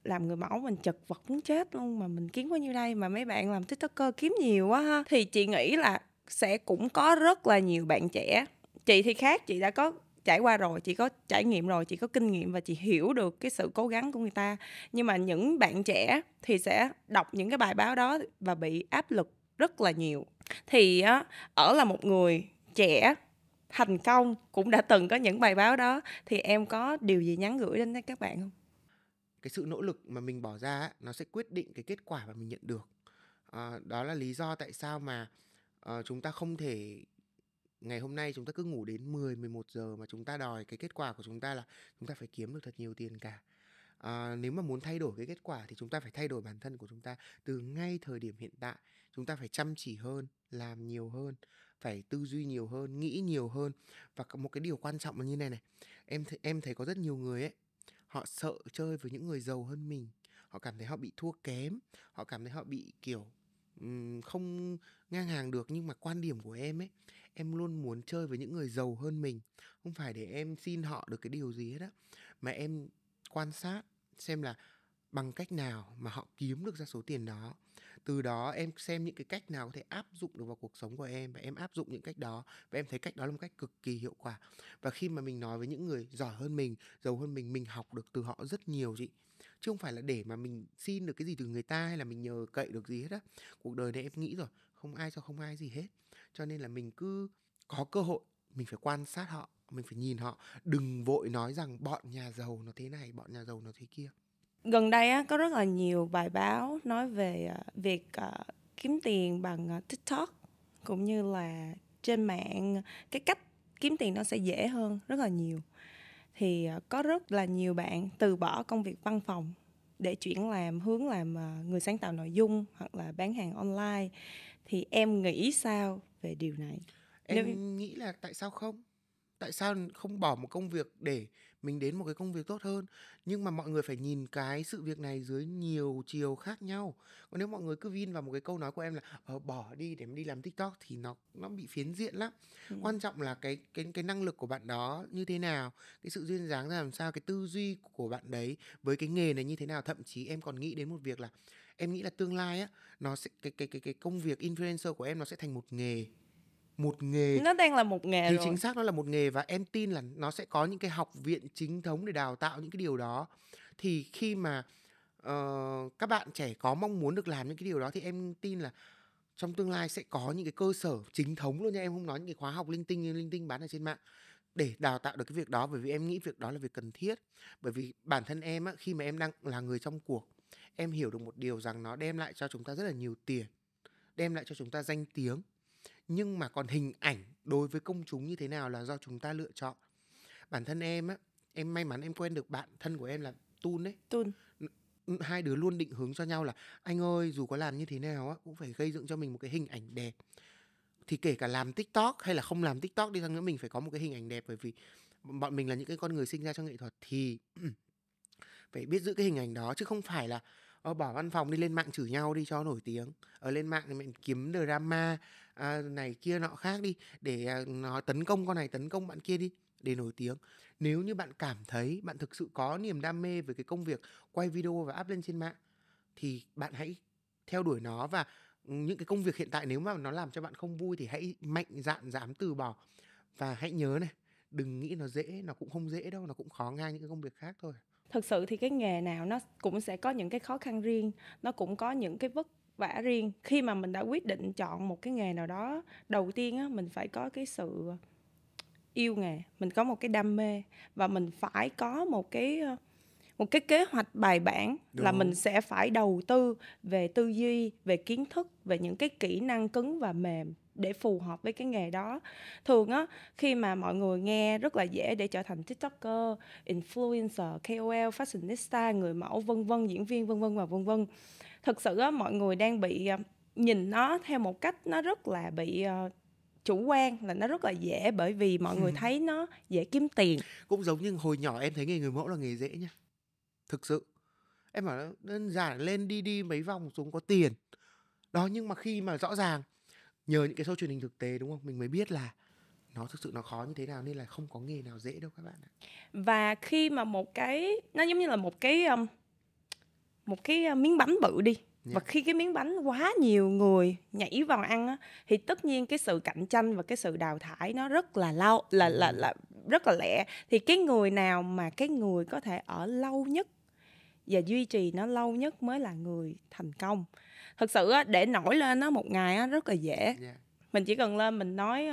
làm người mẫu mình chật vật muốn chết luôn mà mình kiếm bao nhiêu đây mà mấy bạn làm tiktoker kiếm nhiều quá ha thì chị nghĩ là sẽ cũng có rất là nhiều bạn trẻ chị thì khác chị đã có trải qua rồi chị có trải nghiệm rồi chị có kinh nghiệm và chị hiểu được cái sự cố gắng của người ta nhưng mà những bạn trẻ thì sẽ đọc những cái bài báo đó và bị áp lực rất là nhiều thì ở là một người trẻ thành công cũng đã từng có những bài báo đó thì em có điều gì nhắn gửi đến các bạn không cái sự nỗ lực mà mình bỏ ra nó sẽ quyết định cái kết quả mà mình nhận được à, đó là lý do tại sao mà à, chúng ta không thể ngày hôm nay chúng ta cứ ngủ đến 10 11 giờ mà chúng ta đòi cái kết quả của chúng ta là chúng ta phải kiếm được thật nhiều tiền cả. À, nếu mà muốn thay đổi cái kết quả thì chúng ta phải thay đổi bản thân của chúng ta từ ngay thời điểm hiện tại. Chúng ta phải chăm chỉ hơn, làm nhiều hơn, phải tư duy nhiều hơn, nghĩ nhiều hơn và một cái điều quan trọng là như này này. Em th- em thấy có rất nhiều người ấy họ sợ chơi với những người giàu hơn mình. Họ cảm thấy họ bị thua kém, họ cảm thấy họ bị kiểu không ngang hàng được nhưng mà quan điểm của em ấy em luôn muốn chơi với những người giàu hơn mình không phải để em xin họ được cái điều gì hết á mà em quan sát xem là bằng cách nào mà họ kiếm được ra số tiền đó từ đó em xem những cái cách nào có thể áp dụng được vào cuộc sống của em và em áp dụng những cách đó và em thấy cách đó là một cách cực kỳ hiệu quả và khi mà mình nói với những người giỏi hơn mình giàu hơn mình mình học được từ họ rất nhiều chị chứ không phải là để mà mình xin được cái gì từ người ta hay là mình nhờ cậy được gì hết á cuộc đời này em nghĩ rồi không ai cho không ai gì hết cho nên là mình cứ có cơ hội mình phải quan sát họ mình phải nhìn họ đừng vội nói rằng bọn nhà giàu nó thế này bọn nhà giàu nó thế kia gần đây á, có rất là nhiều bài báo nói về à, việc à, kiếm tiền bằng à, tiktok cũng như là trên mạng cái cách kiếm tiền nó sẽ dễ hơn rất là nhiều thì có rất là nhiều bạn từ bỏ công việc văn phòng để chuyển làm hướng làm người sáng tạo nội dung hoặc là bán hàng online thì em nghĩ sao về điều này em Nếu... nghĩ là tại sao không tại sao không bỏ một công việc để mình đến một cái công việc tốt hơn nhưng mà mọi người phải nhìn cái sự việc này dưới nhiều chiều khác nhau còn nếu mọi người cứ vin vào một cái câu nói của em là ờ, bỏ đi để đi làm tiktok thì nó nó bị phiến diện lắm ừ. quan trọng là cái cái cái năng lực của bạn đó như thế nào cái sự duyên dáng ra làm sao cái tư duy của bạn đấy với cái nghề này như thế nào thậm chí em còn nghĩ đến một việc là em nghĩ là tương lai á nó sẽ cái cái cái cái công việc influencer của em nó sẽ thành một nghề một nghề nó đang là một nghề thì rồi. chính xác nó là một nghề và em tin là nó sẽ có những cái học viện chính thống để đào tạo những cái điều đó thì khi mà uh, các bạn trẻ có mong muốn được làm những cái điều đó thì em tin là trong tương lai sẽ có những cái cơ sở chính thống luôn nha em không nói những cái khóa học linh tinh như linh tinh bán ở trên mạng để đào tạo được cái việc đó bởi vì em nghĩ việc đó là việc cần thiết bởi vì bản thân em á, khi mà em đang là người trong cuộc em hiểu được một điều rằng nó đem lại cho chúng ta rất là nhiều tiền đem lại cho chúng ta danh tiếng nhưng mà còn hình ảnh đối với công chúng như thế nào là do chúng ta lựa chọn bản thân em á em may mắn em quen được bạn thân của em là tun đấy tun hai đứa luôn định hướng cho nhau là anh ơi dù có làm như thế nào á cũng phải gây dựng cho mình một cái hình ảnh đẹp thì kể cả làm tiktok hay là không làm tiktok đi chăng nữa mình phải có một cái hình ảnh đẹp bởi vì bọn mình là những cái con người sinh ra cho nghệ thuật thì phải biết giữ cái hình ảnh đó chứ không phải là ờ, bỏ văn phòng đi lên mạng chửi nhau đi cho nổi tiếng ở ờ, lên mạng thì mình kiếm drama à, này kia nọ khác đi để à, nó tấn công con này tấn công bạn kia đi để nổi tiếng nếu như bạn cảm thấy bạn thực sự có niềm đam mê với cái công việc quay video và up lên trên mạng thì bạn hãy theo đuổi nó và những cái công việc hiện tại nếu mà nó làm cho bạn không vui thì hãy mạnh dạn dám từ bỏ và hãy nhớ này đừng nghĩ nó dễ nó cũng không dễ đâu nó cũng khó ngang những cái công việc khác thôi thực sự thì cái nghề nào nó cũng sẽ có những cái khó khăn riêng nó cũng có những cái vất vả riêng khi mà mình đã quyết định chọn một cái nghề nào đó đầu tiên á mình phải có cái sự yêu nghề mình có một cái đam mê và mình phải có một cái ờ, một cái kế hoạch bài bản Đúng. là mình sẽ phải đầu tư về tư duy về kiến thức về những cái kỹ năng cứng và mềm để phù hợp với cái nghề đó thường á khi mà mọi người nghe rất là dễ để trở thành tiktoker influencer kol fashionista người mẫu vân vân diễn viên vân vân và vân vân thực sự á mọi người đang bị à, nhìn nó theo một cách nó rất là bị à, chủ quan là nó rất là dễ bởi vì mọi người ừ. thấy nó dễ kiếm tiền cũng giống như hồi nhỏ em thấy nghề người mẫu là nghề dễ nha thực sự em bảo đơn giản lên đi đi mấy vòng xuống có tiền đó nhưng mà khi mà rõ ràng nhờ những cái show truyền hình thực tế đúng không mình mới biết là nó thực sự nó khó như thế nào nên là không có nghề nào dễ đâu các bạn ạ và khi mà một cái nó giống như là một cái um, một cái uh, miếng bánh bự đi yeah. và dạ. khi cái miếng bánh quá nhiều người nhảy vào ăn á, thì tất nhiên cái sự cạnh tranh và cái sự đào thải nó rất là lâu là ừ. là là rất là lẹ thì cái người nào mà cái người có thể ở lâu nhất và duy trì nó lâu nhất mới là người thành công thực sự á, để nổi lên nó một ngày á, rất là dễ yeah. Dạ. mình chỉ cần lên mình nói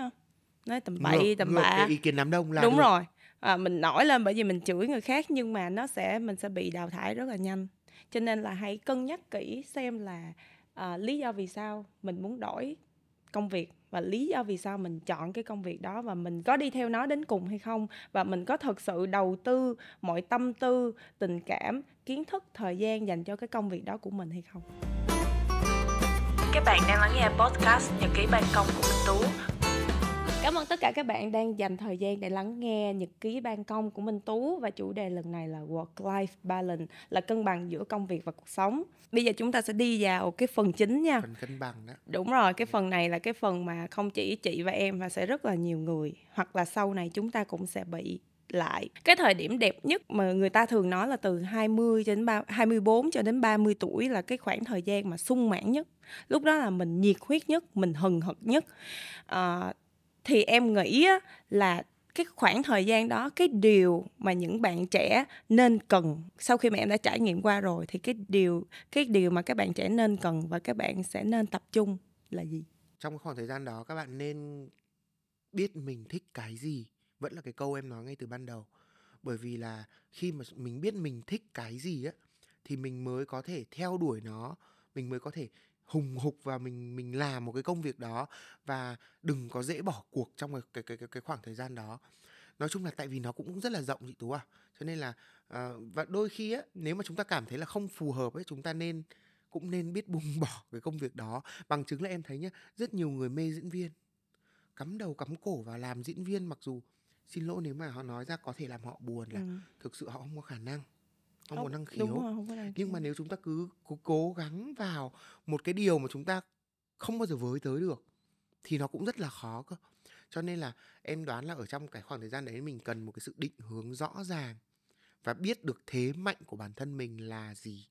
nói tầm bậy tầm bạ ý kiến đám đông là đúng, đúng rồi à, mình nổi lên bởi vì mình chửi người khác nhưng mà nó sẽ mình sẽ bị đào thải rất là nhanh cho nên là hãy cân nhắc kỹ xem là à, lý do vì sao mình muốn đổi công việc và lý do vì sao mình chọn cái công việc đó và mình có đi theo nó đến cùng hay không và mình có thật sự đầu tư mọi tâm tư tình cảm kiến thức thời gian dành cho cái công việc đó của mình hay không các bạn đang lắng nghe podcast Nhật ký ban công của Minh Tú. Cảm ơn tất cả các bạn đang dành thời gian để lắng nghe nhật ký ban công của Minh Tú và chủ đề lần này là work-life balance là cân bằng giữa công việc và cuộc sống. Bây giờ chúng ta sẽ đi vào cái phần chính nha. Phần cân bằng đó. Đúng rồi, cái phần này là cái phần mà không chỉ chị và em mà sẽ rất là nhiều người hoặc là sau này chúng ta cũng sẽ bị lại. Cái thời điểm đẹp nhất mà người ta thường nói là từ 20 cho đến 3, 24 cho đến 30 tuổi là cái khoảng thời gian mà sung mãn nhất lúc đó là mình nhiệt huyết nhất mình hừng hực nhất à, thì em nghĩ là cái khoảng thời gian đó cái điều mà những bạn trẻ nên cần sau khi mà em đã trải nghiệm qua rồi thì cái điều cái điều mà các bạn trẻ nên cần và các bạn sẽ nên tập trung là gì trong cái khoảng thời gian đó các bạn nên biết mình thích cái gì vẫn là cái câu em nói ngay từ ban đầu bởi vì là khi mà mình biết mình thích cái gì á thì mình mới có thể theo đuổi nó mình mới có thể hùng hục và mình mình làm một cái công việc đó và đừng có dễ bỏ cuộc trong cái cái cái cái khoảng thời gian đó nói chung là tại vì nó cũng rất là rộng chị tú à cho nên là à, và đôi khi á nếu mà chúng ta cảm thấy là không phù hợp ấy chúng ta nên cũng nên biết buông bỏ cái công việc đó bằng chứng là em thấy nhá rất nhiều người mê diễn viên cắm đầu cắm cổ vào làm diễn viên mặc dù xin lỗi nếu mà họ nói ra có thể làm họ buồn là ừ. thực sự họ không có khả năng không, không có năng khiếu rồi, không có năng nhưng mà nếu chúng ta cứ, cứ cố gắng vào một cái điều mà chúng ta không bao giờ với tới được thì nó cũng rất là khó cơ cho nên là em đoán là ở trong cái khoảng thời gian đấy mình cần một cái sự định hướng rõ ràng và biết được thế mạnh của bản thân mình là gì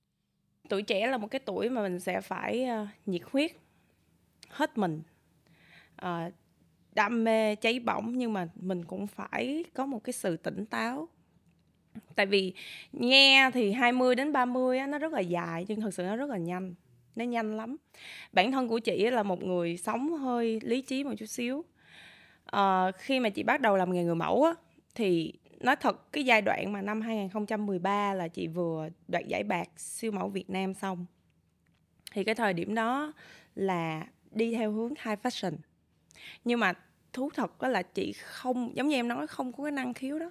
tuổi trẻ là một cái tuổi mà mình sẽ phải uh, nhiệt huyết hết mình uh, đam mê cháy bỏng nhưng mà mình cũng phải có một cái sự tỉnh táo tại vì nghe thì 20 đến 30 á, nó rất là dài nhưng thực sự nó rất là nhanh nó nhanh lắm bản thân của chị là một người sống hơi lý trí một chút xíu à, khi mà chị bắt đầu làm nghề người mẫu á, thì nói thật cái giai đoạn mà năm 2013 là chị vừa đoạt giải bạc siêu mẫu Việt Nam xong thì cái thời điểm đó là đi theo hướng high fashion nhưng mà thú thật đó là chị không giống như em nói không có cái năng khiếu đó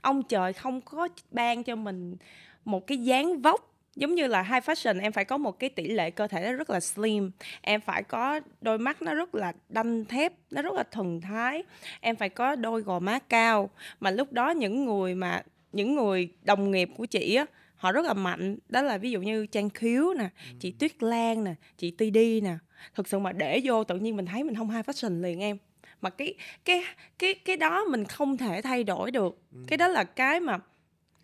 ông trời không có ban cho mình một cái dáng vóc giống như là high fashion em phải có một cái tỷ lệ cơ thể nó rất là slim em phải có đôi mắt nó rất là đanh thép nó rất là thần thái em phải có đôi gò má cao mà lúc đó những người mà những người đồng nghiệp của chị á họ rất là mạnh đó là ví dụ như trang khiếu nè chị ừ. tuyết lan nè chị ti td nè thực sự mà để vô tự nhiên mình thấy mình không high fashion liền em mà cái cái cái cái đó mình không thể thay đổi được ừ. cái đó là cái mà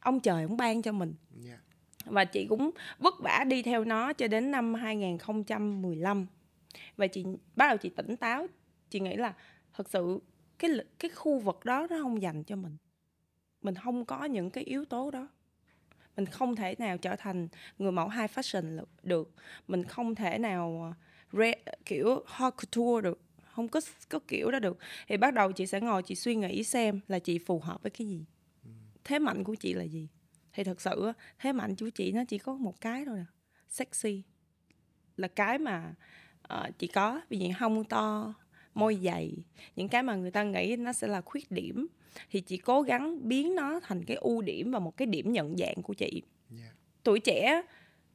ông trời ông ban cho mình yeah. Dạ. và chị cũng vất vả đi theo nó cho đến năm 2015 và chị bắt đầu chị tỉnh táo chị nghĩ là thật sự cái cái khu vực đó nó không dành cho mình mình không có những cái yếu tố đó mình không thể nào trở thành người mẫu high fashion được mình không thể nào ờ, re, kiểu hot couture được không có có kiểu đó được thì bắt đầu chị sẽ ngồi chị suy nghĩ xem là chị phù hợp với cái gì ừ. thế mạnh của chị là gì thì thật sự thế mạnh của chị nó chỉ có một cái thôi nè à, sexy là cái mà uh, chị có vì những hông to môi dày những cái mà người ta nghĩ nó sẽ là khuyết điểm thì chị cố gắng biến nó thành cái ưu điểm và một cái điểm nhận dạng của chị yeah. Dạ. tuổi trẻ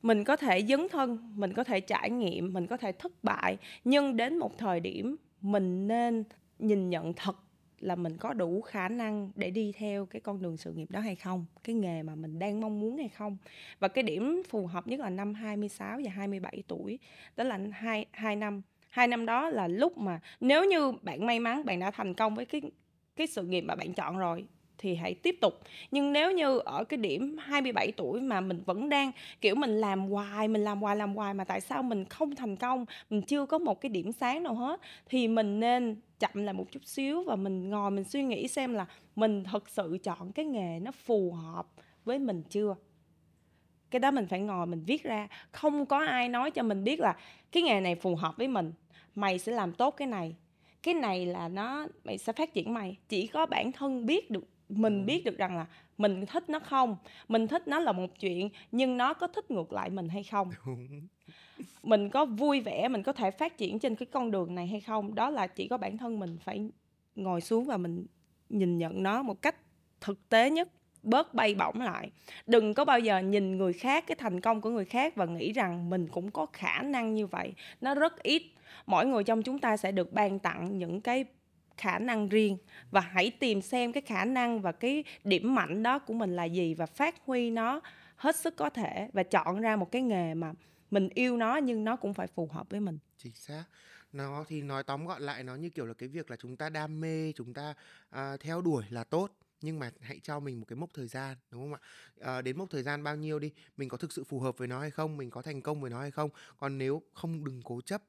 mình có thể dấn thân mình có thể trải nghiệm mình có thể thất bại nhưng đến một thời điểm mình nên nhìn nhận thật là mình có đủ khả năng để đi theo cái con đường sự nghiệp đó hay không, cái nghề mà mình đang mong muốn hay không. Và cái điểm phù hợp nhất là năm 26 và 27 tuổi, đó là hai hai năm. Hai năm đó là lúc mà nếu như bạn may mắn bạn đã thành công với cái cái sự nghiệp mà bạn chọn rồi thì hãy tiếp tục nhưng nếu như ở cái điểm 27 tuổi mà mình vẫn đang kiểu mình làm hoài mình làm hoài làm hoài mà tại sao mình không thành công mình chưa có một cái điểm sáng nào hết thì mình nên chậm lại một chút xíu và mình ngồi mình suy nghĩ xem là mình thật sự chọn cái nghề nó phù hợp với mình chưa cái đó mình phải ngồi mình viết ra không có ai nói cho mình biết là cái nghề này phù hợp với mình mày sẽ làm tốt cái này cái này là nó mày sẽ phát triển mày chỉ có bản thân biết được mình ừ. biết được rằng là mình thích nó không mình thích nó là một chuyện nhưng nó có thích ngược lại mình hay không mình có vui vẻ mình có thể phát triển trên cái con đường này hay không đó là chỉ có bản thân mình phải ngồi xuống và mình nhìn nhận nó một cách thực tế nhất bớt bay bổng lại đừng có bao giờ nhìn người khác cái thành công của người khác và nghĩ rằng mình cũng có khả năng như vậy nó rất ít mỗi người trong chúng ta sẽ được ban tặng những cái khả năng riêng và hãy tìm xem cái khả năng và cái điểm mạnh đó của mình là gì và phát huy nó hết sức có thể và chọn ra một cái nghề mà mình yêu nó nhưng nó cũng phải phù hợp với mình chính xác nó thì nói tóm gọn lại nó như kiểu là cái việc là chúng ta đam mê chúng ta à, theo đuổi là tốt nhưng mà hãy cho mình một cái mốc thời gian đúng không ạ à, đến mốc thời gian bao nhiêu đi mình có thực sự phù hợp với nó hay không mình có thành công với nó hay không còn nếu không đừng cố chấp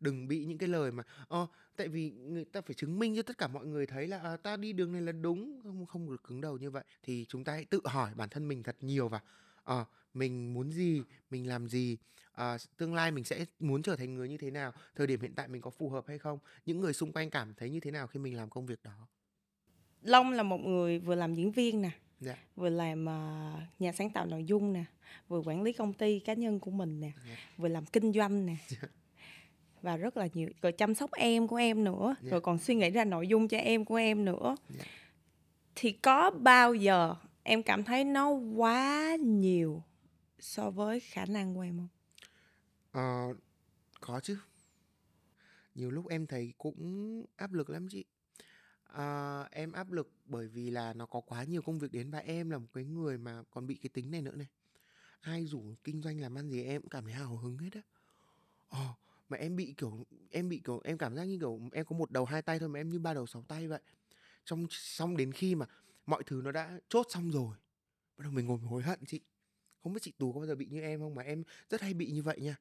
đừng bị những cái lời mà ờ tại vì người ta phải chứng minh cho tất cả mọi người thấy là à, ta đi đường này là đúng không không được cứng đầu như vậy thì chúng ta hãy tự hỏi bản thân mình thật nhiều và à, ờ, mình muốn gì mình làm gì à, tương lai mình sẽ muốn trở thành người như thế nào thời điểm hiện tại mình có phù hợp hay không những người xung quanh cảm thấy như thế nào khi mình làm công việc đó long là một người vừa làm diễn viên nè yeah. Dạ. vừa làm uh, nhà sáng tạo nội dung nè vừa quản lý công ty cá nhân của mình nè yeah. Dạ. vừa làm kinh doanh nè yeah dạ và rất là nhiều rồi chăm sóc em của em nữa yeah. Dạ. rồi còn suy nghĩ ra nội dung cho em của em nữa yeah. Dạ. thì có bao giờ em cảm thấy nó quá nhiều so với khả năng của em không à, có chứ nhiều lúc em thấy cũng áp lực lắm chị à, em áp lực bởi vì là nó có quá nhiều công việc đến và em là một cái người mà còn bị cái tính này nữa này ai rủ kinh doanh làm ăn gì em cũng cảm thấy hào hứng hết á ờ mà em bị kiểu em bị kiểu em cảm giác như kiểu em có một đầu hai tay thôi mà em như ba đầu sáu tay vậy trong xong đến khi mà mọi thứ nó đã chốt xong rồi bắt đầu mình ngồi mình hối hận chị không biết chị tú có bao giờ bị như em không mà em rất hay bị như vậy nha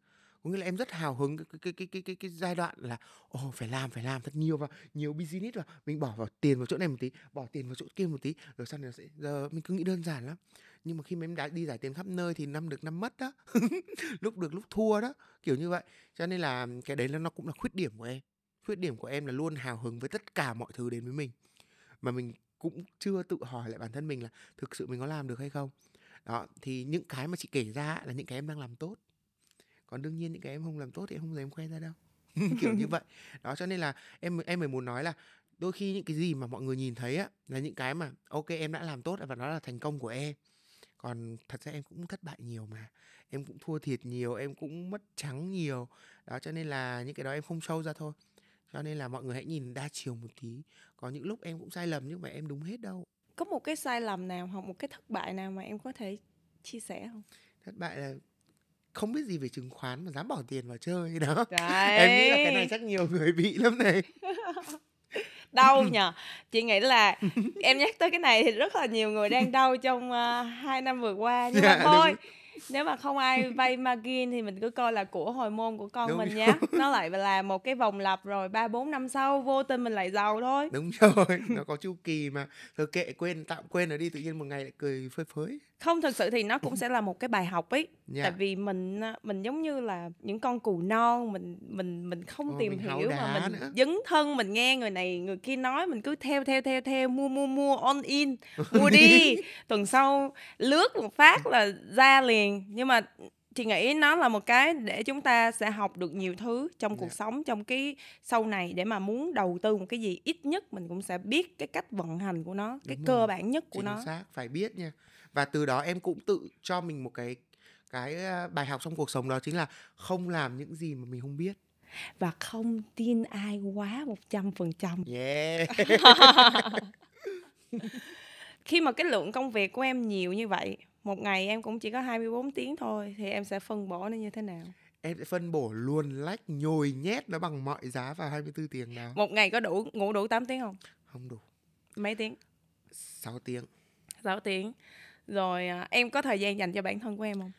có nghĩa là em rất hào hứng cái cái cái cái cái, cái giai đoạn là ồ oh, phải làm phải làm thật nhiều vào nhiều business vào mình bỏ vào tiền vào chỗ này một tí bỏ tiền vào chỗ kia một tí rồi sau này sẽ giờ mình cứ nghĩ đơn giản lắm nhưng mà khi mà em đã đi giải tiền khắp nơi thì năm được năm mất đó lúc được lúc thua đó kiểu như vậy cho nên là cái đấy là nó cũng là khuyết điểm của em khuyết điểm của em là luôn hào hứng với tất cả mọi thứ đến với mình mà mình cũng chưa tự hỏi lại bản thân mình là thực sự mình có làm được hay không đó thì những cái mà chị kể ra là những cái em đang làm tốt còn đương nhiên những cái em không làm tốt thì em không dám khoe ra đâu kiểu như vậy đó cho nên là em em mới muốn nói là đôi khi những cái gì mà mọi người nhìn thấy á là những cái mà ok em đã làm tốt và nó là thành công của em còn thật ra em cũng thất bại nhiều mà em cũng thua thiệt nhiều em cũng mất trắng nhiều đó cho nên là những cái đó em không sâu ra thôi cho nên là mọi người hãy nhìn đa chiều một tí có những lúc em cũng sai lầm nhưng mà em đúng hết đâu có một cái sai lầm nào hoặc một cái thất bại nào mà em có thể chia sẻ không thất bại là không biết gì về chứng khoán mà dám bỏ tiền vào chơi đó Đấy. em nghĩ là cái này chắc nhiều người bị lắm này đau nhở chị nghĩ là em nhắc tới cái này thì rất là nhiều người đang đau trong uh, hai năm vừa qua nhưng mà dạ, thôi nếu mà không ai vay margin thì mình cứ coi là của hồi môn của con đúng mình rồi. nhé nó lại là một cái vòng lặp rồi ba bốn năm sau vô tình mình lại giàu thôi đúng rồi nó có chu kỳ mà thôi kệ quên tạm quên nó đi tự nhiên một ngày lại cười phơi phới không thực sự thì nó cũng sẽ là một cái bài học ấy yeah. Dạ. tại vì mình mình giống như là những con cừu non mình mình mình không Ôi, tìm mình hiểu mà mình nữa. dấn thân mình nghe người này người kia nói mình cứ theo theo theo theo mua mua mua on in mua đi tuần sau lướt một phát là ra liền nhưng mà chị nghĩ nó là một cái để chúng ta sẽ học được nhiều thứ trong yeah. cuộc dạ. sống trong cái sau này để mà muốn đầu tư một cái gì ít nhất mình cũng sẽ biết cái cách vận hành của nó Đúng cái rồi. cơ bản nhất của Chính nó xác phải biết nha và từ đó em cũng tự cho mình một cái cái bài học trong cuộc sống đó chính là không làm những gì mà mình không biết và không tin ai quá một trăm phần trăm khi mà cái lượng công việc của em nhiều như vậy một ngày em cũng chỉ có 24 tiếng thôi thì em sẽ phân bổ nó như thế nào em sẽ phân bổ luôn lách nhồi nhét nó bằng mọi giá vào 24 tiếng nào một ngày có đủ ngủ đủ 8 tiếng không không đủ mấy tiếng 6 tiếng 6 tiếng rồi à, em có thời gian dành cho bản thân của em không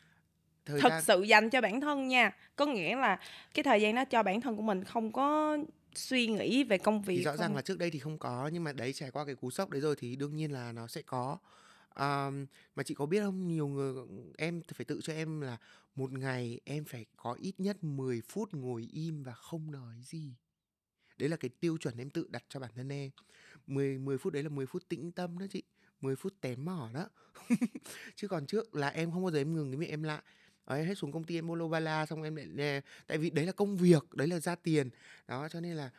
thời thực gian... sự dành cho bản thân nha có nghĩa là cái thời gian đó cho bản thân của mình không có suy nghĩ về công việc thì rõ ràng là trước đây thì không có nhưng mà đấy trải qua cái cú sốc đấy rồi thì đương nhiên là nó sẽ có um, mà chị có biết không nhiều người em phải tự cho em là một ngày em phải có ít nhất 10 phút ngồi im và không nói gì đấy là cái tiêu chuẩn em tự đặt cho bản thân em 10, 10 phút đấy là 10 phút tĩnh tâm đó chị 10 phút tém mỏ đó chứ còn trước là em không bao giờ em ngừng cái miệng em lại ấy hết xuống công ty em mua lô xong em lại tại vì đấy là công việc đấy là ra tiền đó cho nên là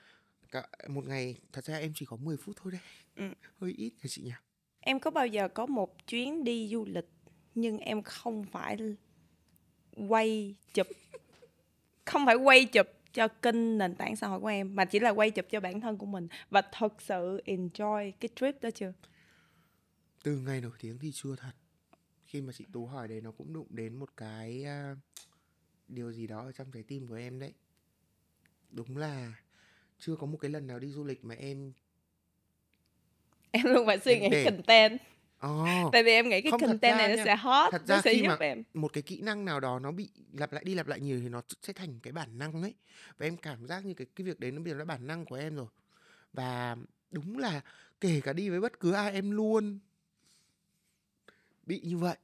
cả một ngày thật ra em chỉ có 10 phút thôi đấy ừ. hơi ít hả chị nhỉ em có bao giờ có một chuyến đi du lịch nhưng em không phải quay chụp không phải quay chụp cho kênh nền tảng xã hội của em mà chỉ là quay chụp cho bản thân của mình và thật sự enjoy cái trip đó chưa từ ngày nổi tiếng thì chưa thật khi mà chị tú hỏi đấy nó cũng đụng đến một cái uh, điều gì đó ở trong trái tim của em đấy đúng là chưa có một cái lần nào đi du lịch mà em em luôn phải suy nghĩ để... content Oh, tại vì em nghĩ cái không, content này nó sẽ hot thật ra nó sẽ khi giúp mà em một cái kỹ năng nào đó nó bị lặp lại đi lặp lại nhiều thì nó sẽ thành cái bản năng ấy và em cảm giác như cái cái việc đấy nó bị là bản năng của em rồi và đúng là kể cả đi với bất cứ ai em luôn bị như vậy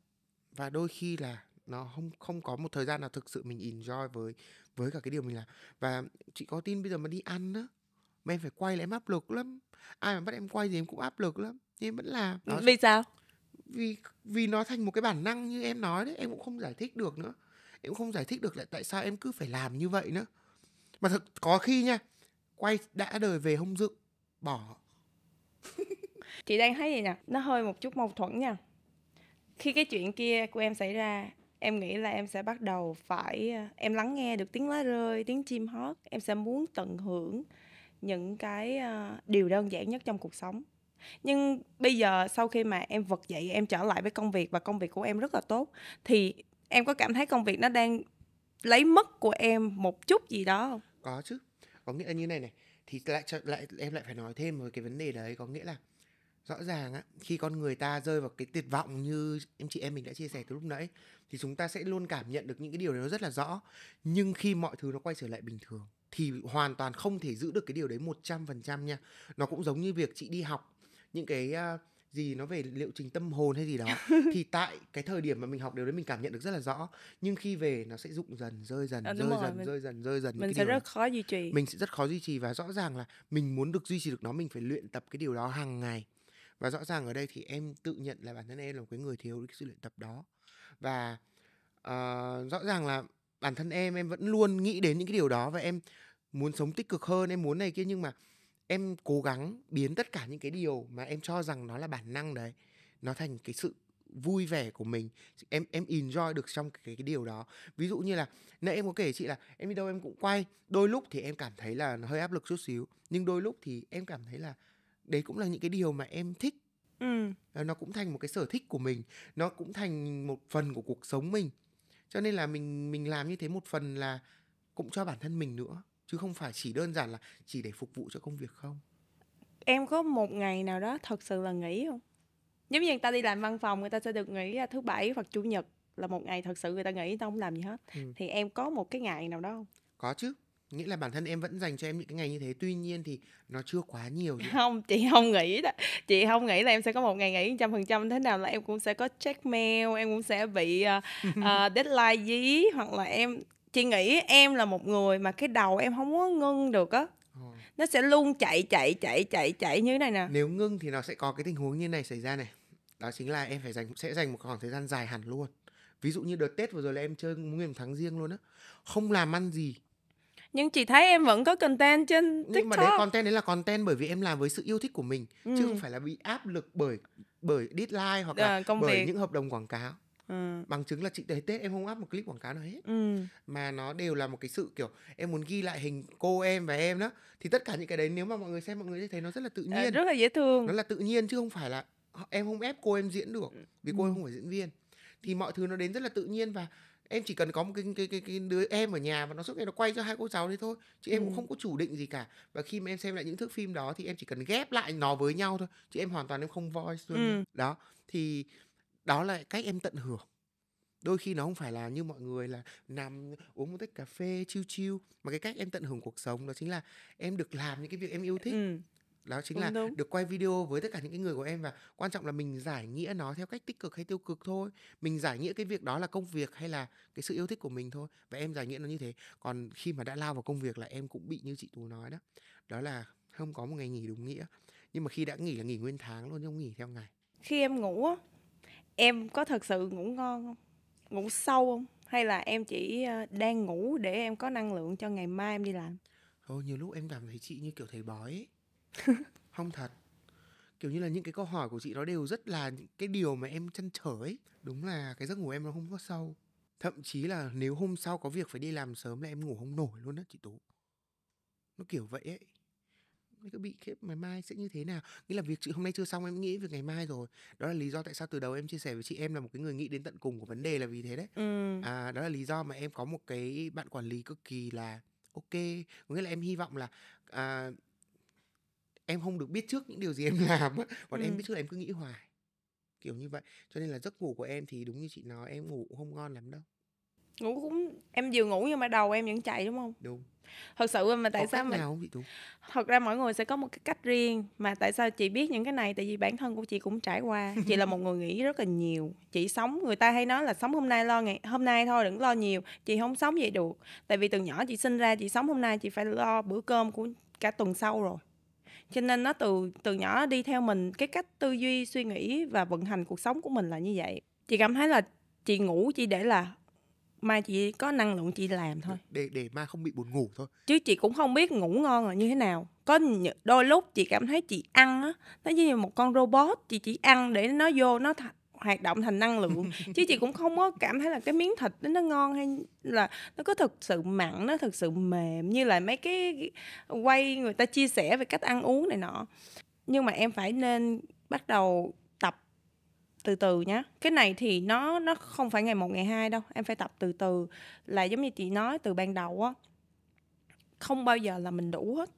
và đôi khi là nó không không có một thời gian nào thực sự mình enjoy với với cả cái điều mình làm và chị có tin bây giờ mà đi ăn á mà em phải quay lại em áp lực lắm ai mà bắt em quay thì em cũng áp lực lắm nhưng em vẫn làm nó... vì sao vì vì nó thành một cái bản năng như em nói đấy em cũng không giải thích được nữa em cũng không giải thích được lại tại sao em cứ phải làm như vậy nữa mà thật có khi nha quay đã đời về không dự bỏ chị đang thấy gì nè nó hơi một chút mâu thuẫn nha khi cái chuyện kia của em xảy ra em nghĩ là em sẽ bắt đầu phải ờ, em lắng nghe được tiếng lá rơi tiếng chim hót em sẽ muốn tận hưởng những cái ờ, điều đơn giản nhất trong cuộc sống nhưng bây giờ sau khi mà em vực dậy em trở lại với công việc và công việc của em rất là tốt thì em có cảm thấy công việc nó đang lấy mất của em một chút gì đó không có chứ có nghĩa là như này này thì lại lại em lại phải nói thêm về cái vấn đề đấy có nghĩa là rõ ràng á khi con người ta rơi vào cái tuyệt vọng như em chị em mình đã chia sẻ từ lúc nãy thì chúng ta sẽ luôn cảm nhận được những cái điều đấy nó rất là rõ nhưng khi mọi thứ nó quay trở lại bình thường thì hoàn toàn không thể giữ được cái điều đấy 100% nha. Nó cũng giống như việc chị đi học những cái uh, gì nó về liệu trình tâm hồn hay gì đó thì tại cái thời điểm mà mình học điều đấy mình cảm nhận được rất là rõ nhưng khi về nó sẽ rụng dần rơi dần à, rơi, rồi, dần, mình, rơi dần rơi dần mình sẽ rất đó. khó duy trì mình sẽ rất khó duy trì và rõ ràng là mình muốn được duy trì được nó mình phải luyện tập cái điều đó hàng ngày và rõ ràng ở đây thì em tự nhận là bản thân em là một cái người thiếu cái sự luyện tập đó và uh, rõ ràng là bản thân em em vẫn luôn nghĩ đến những cái điều đó và em muốn sống tích cực hơn em muốn này kia nhưng mà em cố gắng biến tất cả những cái điều mà em cho rằng nó là bản năng đấy nó thành cái sự vui vẻ của mình em em enjoy được trong cái, cái điều đó ví dụ như là nãy em có kể chị là em đi đâu em cũng quay đôi lúc thì em cảm thấy là nó hơi áp lực chút xíu nhưng đôi lúc thì em cảm thấy là đấy cũng là những cái điều mà em thích ừ. nó cũng thành một cái sở thích của mình nó cũng thành một phần của cuộc sống mình cho nên là mình mình làm như thế một phần là cũng cho bản thân mình nữa chứ không phải chỉ đơn giản là chỉ để phục vụ cho công việc không em có một ngày nào đó thật sự là nghỉ không giống như người ta đi làm văn phòng người ta sẽ được nghỉ à, thứ bảy hoặc chủ nhật là một ngày thật sự người ta nghỉ tao ta không làm gì hết ừ. thì em có một cái ngày nào đó không có chứ nghĩa là bản thân em vẫn dành cho em những cái ngày như thế tuy nhiên thì nó chưa quá nhiều gì. không chị không nghĩ đó chị không nghĩ là em sẽ có một ngày nghỉ trăm phần trăm thế nào là em cũng sẽ có check mail em cũng sẽ bị uh, deadline dí hoặc là em chị nghĩ em là một người mà cái đầu em không có ngưng được á ờ. nó sẽ luôn chạy chạy chạy chạy chạy như thế này nè nếu ngưng thì nó sẽ có cái tình huống như này xảy ra này đó chính là em phải dành sẽ dành một khoảng thời gian dài hẳn luôn ví dụ như đợt tết vừa rồi là em chơi nguyên tháng riêng luôn á không làm ăn gì nhưng chị thấy em vẫn có content trên TikTok. Nhưng mà đấy content đấy là content bởi vì em làm với sự yêu thích của mình ừ. chứ không phải là bị áp lực bởi bởi deadline hoặc là à, công bởi việc. những hợp đồng quảng cáo. Ừ. bằng chứng là chị thấy tết em không áp một clip quảng cáo nào hết ừ. mà nó đều là một cái sự kiểu em muốn ghi lại hình cô em và em đó thì tất cả những cái đấy nếu mà mọi người xem mọi người sẽ thấy nó rất là tự ờ, nhiên à, rất là dễ thương nó là tự nhiên chứ không phải là em không ép cô em diễn được vì ừ. cô ừ. em không phải diễn viên thì mọi thứ nó đến rất là tự nhiên và em chỉ cần có một cái cái cái, cái đứa em ở nhà và nó suốt ngày nó quay cho hai cô cháu đấy thôi chứ em ừ. cũng không có chủ định gì cả và khi mà em xem lại những thước phim đó thì em chỉ cần ghép lại nó với nhau thôi chứ em hoàn toàn em không voice luôn ừ. đó thì đó là cách em tận hưởng đôi khi nó không phải là như mọi người là nằm uống một tách cà phê chiêu chiêu mà cái cách em tận hưởng cuộc sống đó chính là em được làm những cái việc em yêu thích ừ đó chính đúng, là đúng. được quay video với tất cả những cái người của em và quan trọng là mình giải nghĩa nó theo cách tích cực hay tiêu cực thôi mình giải nghĩa cái việc đó là công việc hay là cái sự yêu thích của mình thôi và em giải nghĩa nó như thế còn khi mà đã lao vào công việc là em cũng bị như chị tú nói đó đó là không có một ngày nghỉ đúng nghĩa nhưng mà khi đã nghỉ là nghỉ nguyên tháng luôn chứ không nghỉ theo ngày khi em ngủ á em có thật sự ngủ ngon không ngủ sâu không hay là em chỉ ờ, đang ngủ để em có năng lượng cho ngày mai em đi làm thôi nhiều lúc em cảm thấy chị như kiểu thầy bói ấy không thật kiểu như là những cái câu hỏi của chị nó đều rất là những cái điều mà em chăn trở ấy đúng là cái giấc ngủ em nó không có sâu thậm chí là nếu hôm sau có việc phải đi làm sớm là em ngủ không nổi luôn á chị tú nó kiểu vậy ấy mới cứ bị khiếp ngày mai sẽ như thế nào nghĩa là việc chị hôm nay chưa xong em nghĩ việc ngày mai rồi đó là lý do tại sao từ đầu em chia sẻ với chị em là một cái người nghĩ đến tận cùng của vấn đề là vì thế đấy ừ. à, đó là lý do mà em có một cái bạn quản lý cực kỳ là ok nghĩa là em hy vọng là à, em không được biết trước những điều gì em làm á còn ừ. em biết ừ. trước là em cứ nghĩ hoài kiểu như vậy cho nên là giấc ngủ của em thì đúng như chị nói em ngủ không ngon lắm đâu ngủ cũng em vừa ngủ nhưng mà đầu em vẫn chạy đúng không đúng thật sự mà tại có sao mà không thật ra mọi người sẽ có một cái cách riêng mà tại sao chị biết những cái này tại vì bản thân của chị cũng trải qua chị là một người nghĩ rất là nhiều chị sống người ta hay nói là sống hôm nay lo ngày hôm nay thôi đừng lo nhiều chị không sống vậy được tại vì từ nhỏ chị sinh ra chị sống hôm nay chị phải lo bữa cơm của cả tuần sau rồi cho nên nó từ từ nhỏ đi theo mình cái cách tư duy suy nghĩ và vận hành cuộc sống của mình là như vậy chị cảm thấy là chị ngủ chỉ để là mai chị có năng lượng chị làm thôi để để mai không bị buồn ngủ thôi chứ chị cũng không biết ngủ ngon là như thế nào có đôi lúc chị cảm thấy chị ăn á nó như một con robot chị chỉ ăn để nó vô nó th- hoạt động thành năng lượng chứ chị cũng không có cảm thấy là cái miếng thịt nó ngon hay là nó có thực sự mặn nó thực sự mềm như là mấy cái quay người ta chia sẻ về cách ăn uống này nọ nhưng mà em phải nên bắt đầu tập từ từ nhé cái này thì nó nó không phải ngày một ngày hai đâu em phải tập từ từ là giống như chị nói từ ban đầu á không bao giờ là mình đủ hết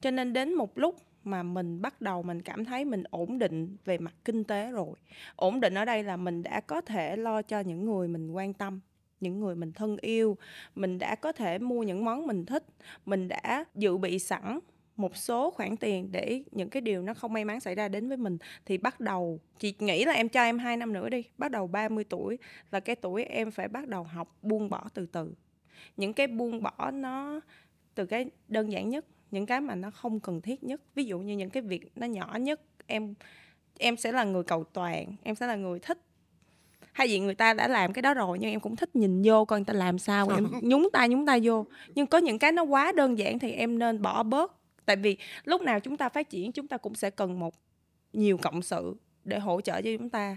cho nên đến một lúc mà mình bắt đầu mình cảm thấy mình ổn định về mặt kinh tế rồi ổn định ở đây là mình đã có thể lo cho những người mình quan tâm những người mình thân yêu mình đã có thể mua những món mình thích mình đã dự bị sẵn một số khoản tiền để những cái điều nó không may mắn xảy ra đến với mình thì bắt đầu chị nghĩ là em cho em 2 năm nữa đi bắt đầu 30 tuổi là cái tuổi em phải bắt đầu học buông bỏ từ từ những cái buông bỏ nó từ cái đơn giản nhất những cái mà nó không cần thiết nhất ví dụ như những cái việc nó nhỏ nhất em em sẽ là người cầu toàn em sẽ là người thích hay vì người ta đã làm cái đó rồi nhưng em cũng thích nhìn vô coi người ta làm sao em nhúng tay nhúng tay vô nhưng có những cái nó quá đơn giản thì em nên bỏ bớt tại vì lúc nào chúng ta phát triển chúng ta cũng sẽ cần một nhiều cộng sự để hỗ trợ cho chúng ta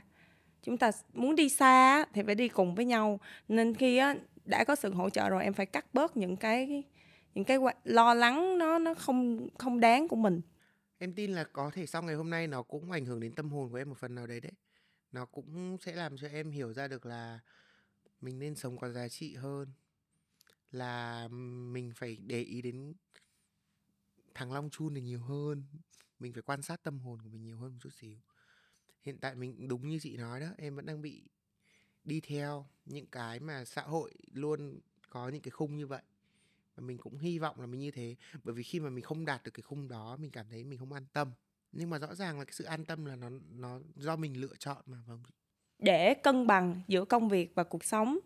chúng ta muốn đi xa thì phải đi cùng với nhau nên khi đã có sự hỗ trợ rồi em phải cắt bớt những cái những cái lo lắng nó nó không không đáng của mình em tin là có thể sau ngày hôm nay nó cũng ảnh hưởng đến tâm hồn của em một phần nào đấy đấy nó cũng sẽ làm cho em hiểu ra được là mình nên sống có giá trị hơn là mình phải để ý đến thằng long chun này nhiều hơn mình phải quan sát tâm hồn của mình nhiều hơn một chút xíu hiện tại mình đúng như chị nói đó em vẫn đang bị đi theo những cái mà xã hội luôn có những cái khung như vậy và mình cũng hy vọng là mình như thế bởi vì khi mà mình không đạt được cái khung đó mình cảm thấy mình không an tâm nhưng mà rõ ràng là cái sự an tâm là nó nó do mình lựa chọn mà vâng. để cân bằng giữa công việc và cuộc sống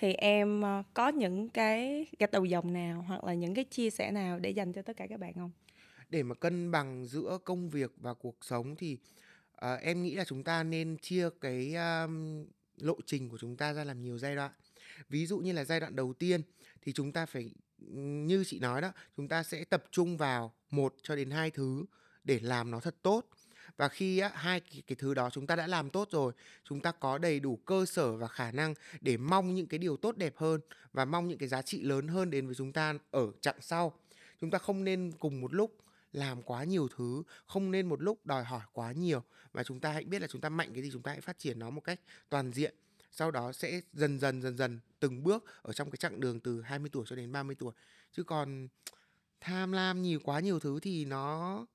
thì em ờ, có những cái gạch đầu dòng nào hoặc là những cái chia sẻ nào để dành cho tất cả các bạn không để mà cân bằng giữa công việc và cuộc sống thì uh, em nghĩ là chúng ta nên chia cái um, lộ trình của chúng ta ra làm nhiều giai đoạn ví dụ như là giai đoạn đầu tiên thì chúng ta phải như chị nói đó chúng ta sẽ tập trung vào một cho đến hai thứ để làm nó thật tốt và khi á, hai cái, cái thứ đó chúng ta đã làm tốt rồi chúng ta có đầy đủ cơ sở và khả năng để mong những cái điều tốt đẹp hơn và mong những cái giá trị lớn hơn đến với chúng ta ở chặng sau chúng ta không nên cùng một lúc làm quá nhiều thứ không nên một lúc đòi hỏi quá nhiều mà chúng ta hãy biết là chúng ta mạnh cái gì chúng ta hãy phát triển nó một cách toàn diện sau đó sẽ dần dần dần dần từng bước ở trong cái chặng đường từ 20 tuổi cho đến 30 tuổi chứ còn tham lam nhiều quá nhiều thứ thì nó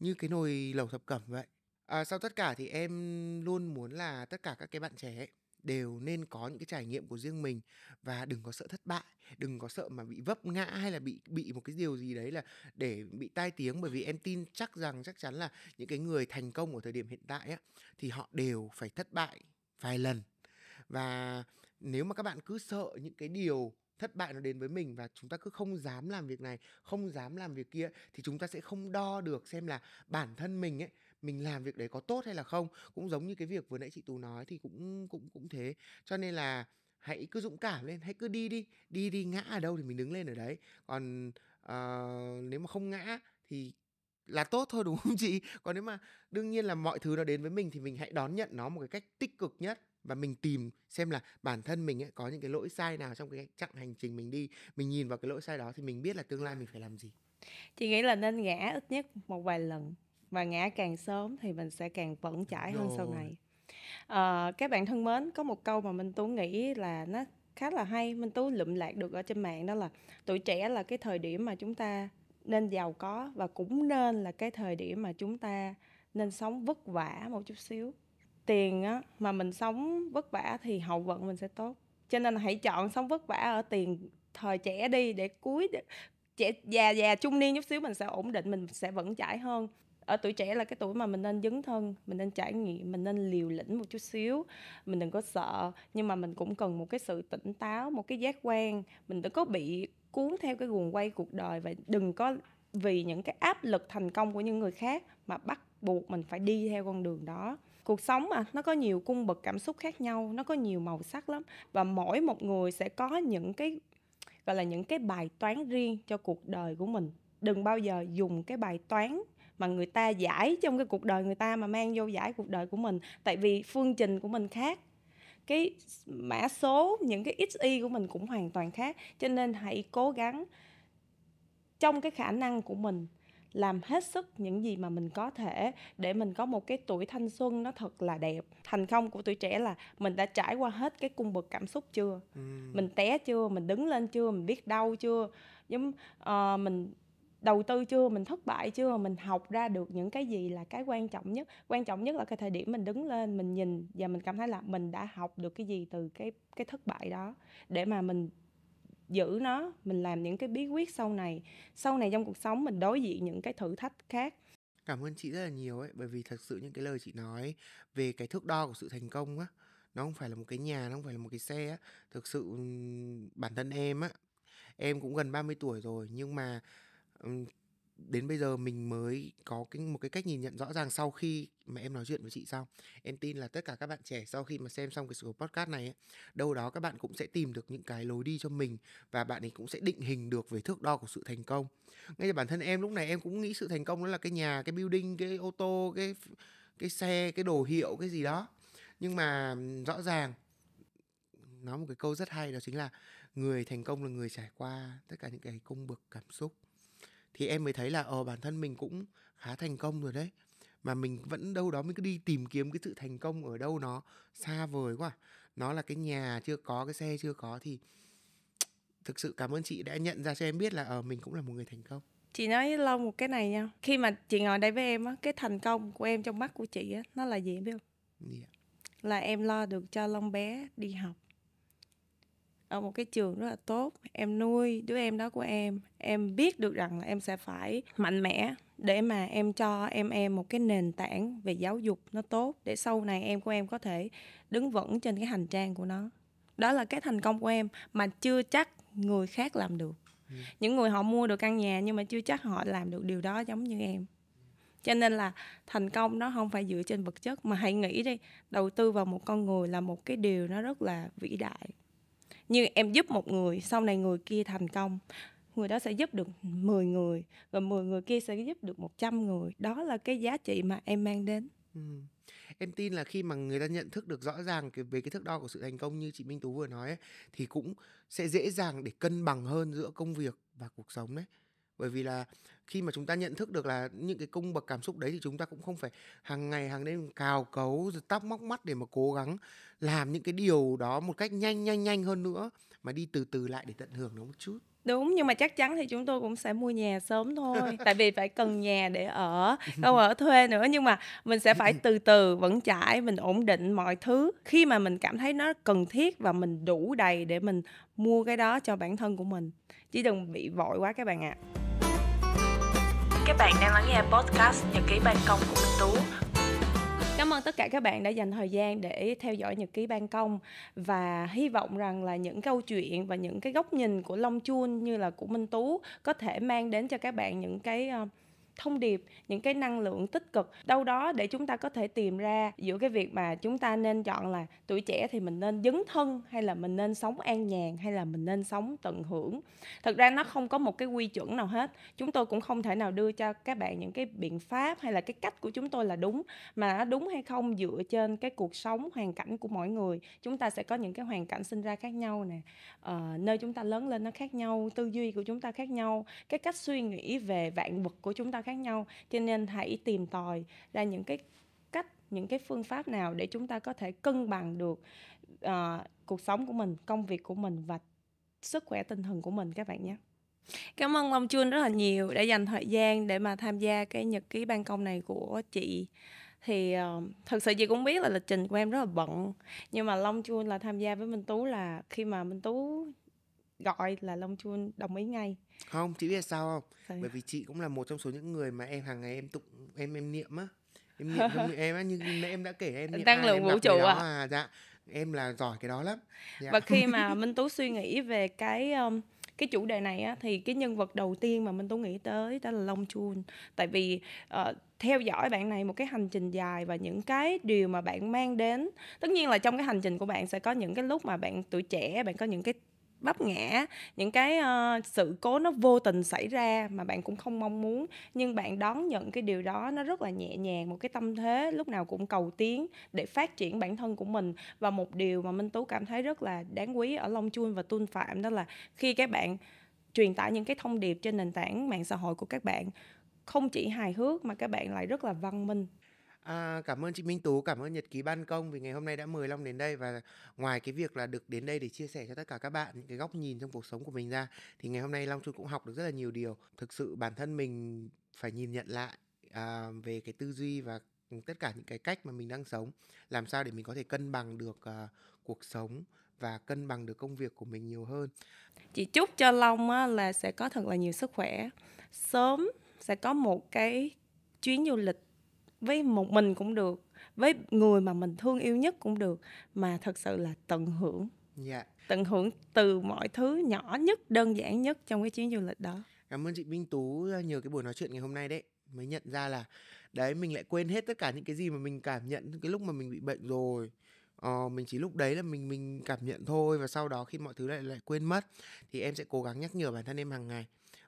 như cái nồi lẩu thập cẩm vậy à, sau tất cả thì em luôn muốn là tất cả các cái bạn trẻ ấy, đều nên có những cái trải nghiệm của riêng mình và đừng có sợ thất bại đừng có sợ mà bị vấp ngã hay là bị bị một cái điều gì đấy là để bị tai tiếng bởi vì em tin chắc rằng chắc chắn là những cái người thành công ở thời điểm hiện tại á, thì họ đều phải thất bại vài lần và nếu mà các bạn cứ sợ những cái điều thất bại nó đến với mình và chúng ta cứ không dám làm việc này không dám làm việc kia thì chúng ta sẽ không đo được xem là bản thân mình ấy mình làm việc đấy có tốt hay là không cũng giống như cái việc vừa nãy chị tú nói thì cũng cũng cũng thế cho nên là hãy cứ dũng cảm lên hãy cứ đi đi đi đi ngã ở đâu thì mình đứng lên ở đấy còn uh, nếu mà không ngã thì là tốt thôi đúng không chị còn nếu mà đương nhiên là mọi thứ nó đến với mình thì mình hãy đón nhận nó một cái cách tích cực nhất và mình tìm xem là bản thân mình ấy có những cái lỗi sai nào trong cái chặng hành trình mình đi mình nhìn vào cái lỗi sai đó thì mình biết là tương lai mình phải làm gì chị nghĩ là nên ngã ít nhất một vài lần và ngã càng sớm thì mình sẽ càng vững chãi hơn sau này à, các bạn thân mến có một câu mà minh tú nghĩ là nó khá là hay minh tú lượm lạc được ở trên mạng đó là tuổi trẻ là cái thời điểm mà chúng ta nên giàu có và cũng nên là cái thời điểm mà chúng ta nên sống vất vả một chút xíu tiền á mà mình sống vất vả thì hậu vận mình sẽ tốt cho nên hãy chọn sống vất vả ở tiền thời trẻ đi để cuối để, trẻ già già trung niên chút xíu mình sẽ ổn định mình sẽ vững chãi hơn ở tuổi trẻ là cái tuổi mà mình nên dấn thân mình nên trải nghiệm mình nên liều lĩnh một chút xíu mình đừng có sợ nhưng mà mình cũng cần một cái sự tỉnh táo một cái giác quan mình đừng có bị cuốn theo cái guồng quay cuộc đời và đừng có vì những cái áp lực thành công của những người khác mà bắt buộc mình phải đi theo con đường đó cuộc sống mà nó có nhiều cung bậc cảm xúc khác nhau nó có nhiều màu sắc lắm và mỗi một người sẽ có những cái gọi là những cái bài toán riêng cho cuộc đời của mình đừng bao giờ dùng cái bài toán mà người ta giải trong cái cuộc đời người ta mà mang vô giải cuộc đời của mình tại vì phương trình của mình khác cái mã số những cái xy của mình cũng hoàn toàn khác cho nên hãy cố gắng trong cái khả năng của mình làm hết sức những gì mà mình có thể để mình có một cái tuổi thanh xuân nó thật là đẹp thành công của tuổi trẻ là mình đã trải qua hết cái cung bậc cảm xúc chưa ừ. mình té chưa mình đứng lên chưa mình biết đau chưa giống uh, mình đầu tư chưa mình thất bại chưa mình học ra được những cái gì là cái quan trọng nhất quan trọng nhất là cái thời điểm mình đứng lên mình nhìn và mình cảm thấy là mình đã học được cái gì từ cái cái thất bại đó để mà mình giữ nó mình làm những cái bí quyết sau này sau này trong cuộc sống mình đối diện những cái thử thách khác cảm ơn chị rất là nhiều ấy bởi vì thật sự những cái lời chị nói về cái thước đo của sự thành công á nó không phải là một cái nhà nó không phải là một cái xe á thực sự bản thân em á em cũng gần 30 tuổi rồi nhưng mà đến bây giờ mình mới có cái một cái cách nhìn nhận rõ ràng sau khi mà em nói chuyện với chị xong em tin là tất cả các bạn trẻ sau khi mà xem xong cái số podcast này ấy, đâu đó các bạn cũng sẽ tìm được những cái lối đi cho mình và bạn ấy cũng sẽ định hình được về thước đo của sự thành công ngay bản thân em lúc này em cũng nghĩ sự thành công đó là cái nhà cái building cái ô tô cái cái xe cái đồ hiệu cái gì đó nhưng mà rõ ràng nói một cái câu rất hay đó chính là người thành công là người trải qua tất cả những cái cung bậc cảm xúc thì em mới thấy là ờ bản thân mình cũng khá thành công rồi đấy mà mình vẫn đâu đó mình cứ đi tìm kiếm cái sự thành công ở đâu nó xa vời quá nó là cái nhà chưa có cái xe chưa có thì thực sự cảm ơn chị đã nhận ra cho em biết là ờ mình cũng là một người thành công chị nói lâu một cái này nha khi mà chị ngồi đây với em á cái thành công của em trong mắt của chị á nó là gì em biết không yeah. là em lo được cho long bé đi học ở một cái trường rất là tốt em nuôi đứa em đó của em em biết được rằng là em sẽ phải mạnh mẽ để mà em cho em em một cái nền tảng về giáo dục nó tốt để sau này em của em có thể đứng vững trên cái hành trang của nó đó là cái thành công của em mà chưa chắc người khác làm được ừ. những người họ mua được căn nhà nhưng mà chưa chắc họ làm được điều đó giống như em cho nên là thành công nó không phải dựa trên vật chất mà hãy nghĩ đi đầu tư vào một con người là một cái điều nó rất là vĩ đại như em giúp một người sau này người kia thành công người đó sẽ giúp được 10 người và 10 người kia sẽ giúp được 100 người đó là cái giá trị mà em mang đến ừ. em tin là khi mà người ta nhận thức được rõ ràng cái, về cái thước đo của sự thành công như chị Minh Tú vừa nói ấy, thì cũng sẽ dễ dàng để cân bằng hơn giữa công việc và cuộc sống đấy bởi vì là khi mà chúng ta nhận thức được là những cái cung bậc cảm xúc đấy thì chúng ta cũng không phải hàng ngày hàng đêm cào cấu tóc móc mắt để mà cố gắng làm những cái điều đó một cách nhanh nhanh nhanh hơn nữa mà đi từ từ lại để tận hưởng nó một chút đúng nhưng mà chắc chắn thì chúng tôi cũng sẽ mua nhà sớm thôi tại vì phải cần nhà để ở đâu ở thuê nữa nhưng mà mình sẽ phải từ từ vẫn chải mình ổn định mọi thứ khi mà mình cảm thấy nó cần thiết và mình đủ đầy để mình mua cái đó cho bản thân của mình chứ đừng bị vội quá các bạn ạ à. Các bạn đang lắng nghe podcast Nhật ký ban công của Minh Tú. Cảm ơn tất cả các bạn đã dành thời gian để theo dõi Nhật ký ban công và hy vọng rằng là những câu chuyện và những cái góc nhìn của Long Chun như là của Minh Tú có thể mang đến cho các bạn những cái ờ, thông điệp những cái năng lượng tích cực đâu đó để chúng ta có thể tìm ra giữa cái việc mà chúng ta nên chọn là tuổi trẻ thì mình nên dấn thân hay là mình nên sống an nhàn hay là mình nên sống tận hưởng thật ra nó không có một cái quy chuẩn nào hết chúng tôi cũng không thể nào đưa cho các bạn những cái biện pháp hay là cái cách của chúng tôi là đúng mà đúng hay không dựa trên cái cuộc sống hoàn cảnh của mỗi người chúng ta sẽ có những cái hoàn cảnh sinh ra khác nhau nè ờ, nơi chúng ta lớn lên nó khác nhau tư duy của chúng ta khác nhau cái cách suy nghĩ về vạn vật của chúng ta khác nhau cho nên hãy tìm tòi ra những cái cách những cái phương pháp nào để chúng ta có thể cân bằng được uh, cuộc sống của mình công việc của mình và sức khỏe tinh thần của mình các bạn nhé Cảm ơn Long Chun rất là nhiều đã dành thời gian để mà tham gia cái nhật ký ban công này của chị thì uh, thật sự chị cũng biết là lịch trình của em rất là bận nhưng mà Long Chun là tham gia với Minh Tú là khi mà Minh Tú gọi là Long Chun đồng ý ngay không chị biết sao không sao bởi vì chị cũng là một trong số những người mà em hàng ngày em tụng em em niệm á em niệm giống như em á nhưng nãy em đã kể em niệm tăng lượng vũ trụ à. à dạ em là giỏi cái đó lắm dạ. và khi mà minh tú suy nghĩ về cái um, cái chủ đề này á, thì cái nhân vật đầu tiên mà minh tú nghĩ tới đó là long chun tại vì uh, theo dõi bạn này một cái hành trình dài và những cái điều mà bạn mang đến tất nhiên là trong cái hành trình của bạn sẽ có những cái lúc mà bạn tuổi trẻ bạn có những cái vấp ngã những cái uh, sự cố nó vô tình xảy ra mà bạn cũng không mong muốn nhưng bạn đón nhận cái điều đó nó rất là nhẹ nhàng một cái tâm thế lúc nào cũng cầu tiến để phát triển bản thân của mình và một điều mà minh tú cảm thấy rất là đáng quý ở long chuông và tuân phạm đó là khi các bạn truyền tải những cái thông điệp trên nền tảng mạng xã hội của các bạn không chỉ hài hước mà các bạn lại rất là văn minh À, cảm ơn chị Minh Tú, cảm ơn Nhật ký ban công vì ngày hôm nay đã mời Long đến đây và ngoài cái việc là được đến đây để chia sẻ cho tất cả các bạn những cái góc nhìn trong cuộc sống của mình ra thì ngày hôm nay Long Trung cũng học được rất là nhiều điều. Thực sự bản thân mình phải nhìn nhận lại à, về cái tư duy và tất cả những cái cách mà mình đang sống làm sao để mình có thể cân bằng được uh, cuộc sống và cân bằng được công việc của mình nhiều hơn chị chúc cho long á, là sẽ có thật là nhiều sức khỏe sớm sẽ có một cái chuyến du lịch với một mình cũng được với người mà mình thương yêu nhất cũng được mà thật sự là tận hưởng yeah. Dạ. tận hưởng từ mọi thứ nhỏ nhất đơn giản nhất trong cái chuyến du lịch đó cảm ơn chị Minh Tú ờ, nhờ cái buổi nói chuyện ngày hôm nay đấy mới nhận ra là đấy mình lại quên hết tất cả những cái gì mà mình cảm nhận cái lúc mà mình bị bệnh rồi ờ, mình chỉ lúc đấy là mình mình cảm nhận thôi và sau đó khi mọi thứ lại lại quên mất thì em sẽ cố gắng nhắc nhở bản thân em hàng ngày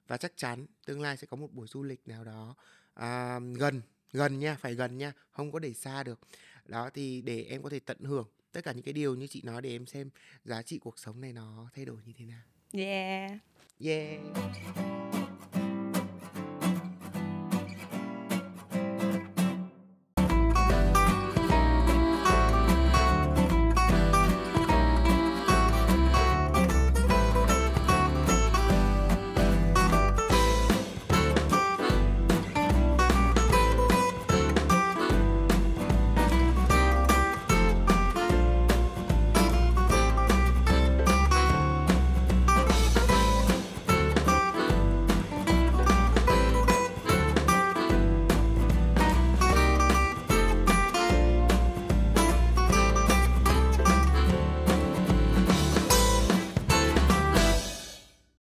và chắc chắn tương lai sẽ có một buổi du lịch nào đó à, gần gần nha phải gần nha không có để xa được đó thì để em có thể tận hưởng tất cả những cái điều như chị nói để em xem giá trị cuộc sống này nó thay đổi như thế nào yeah yeah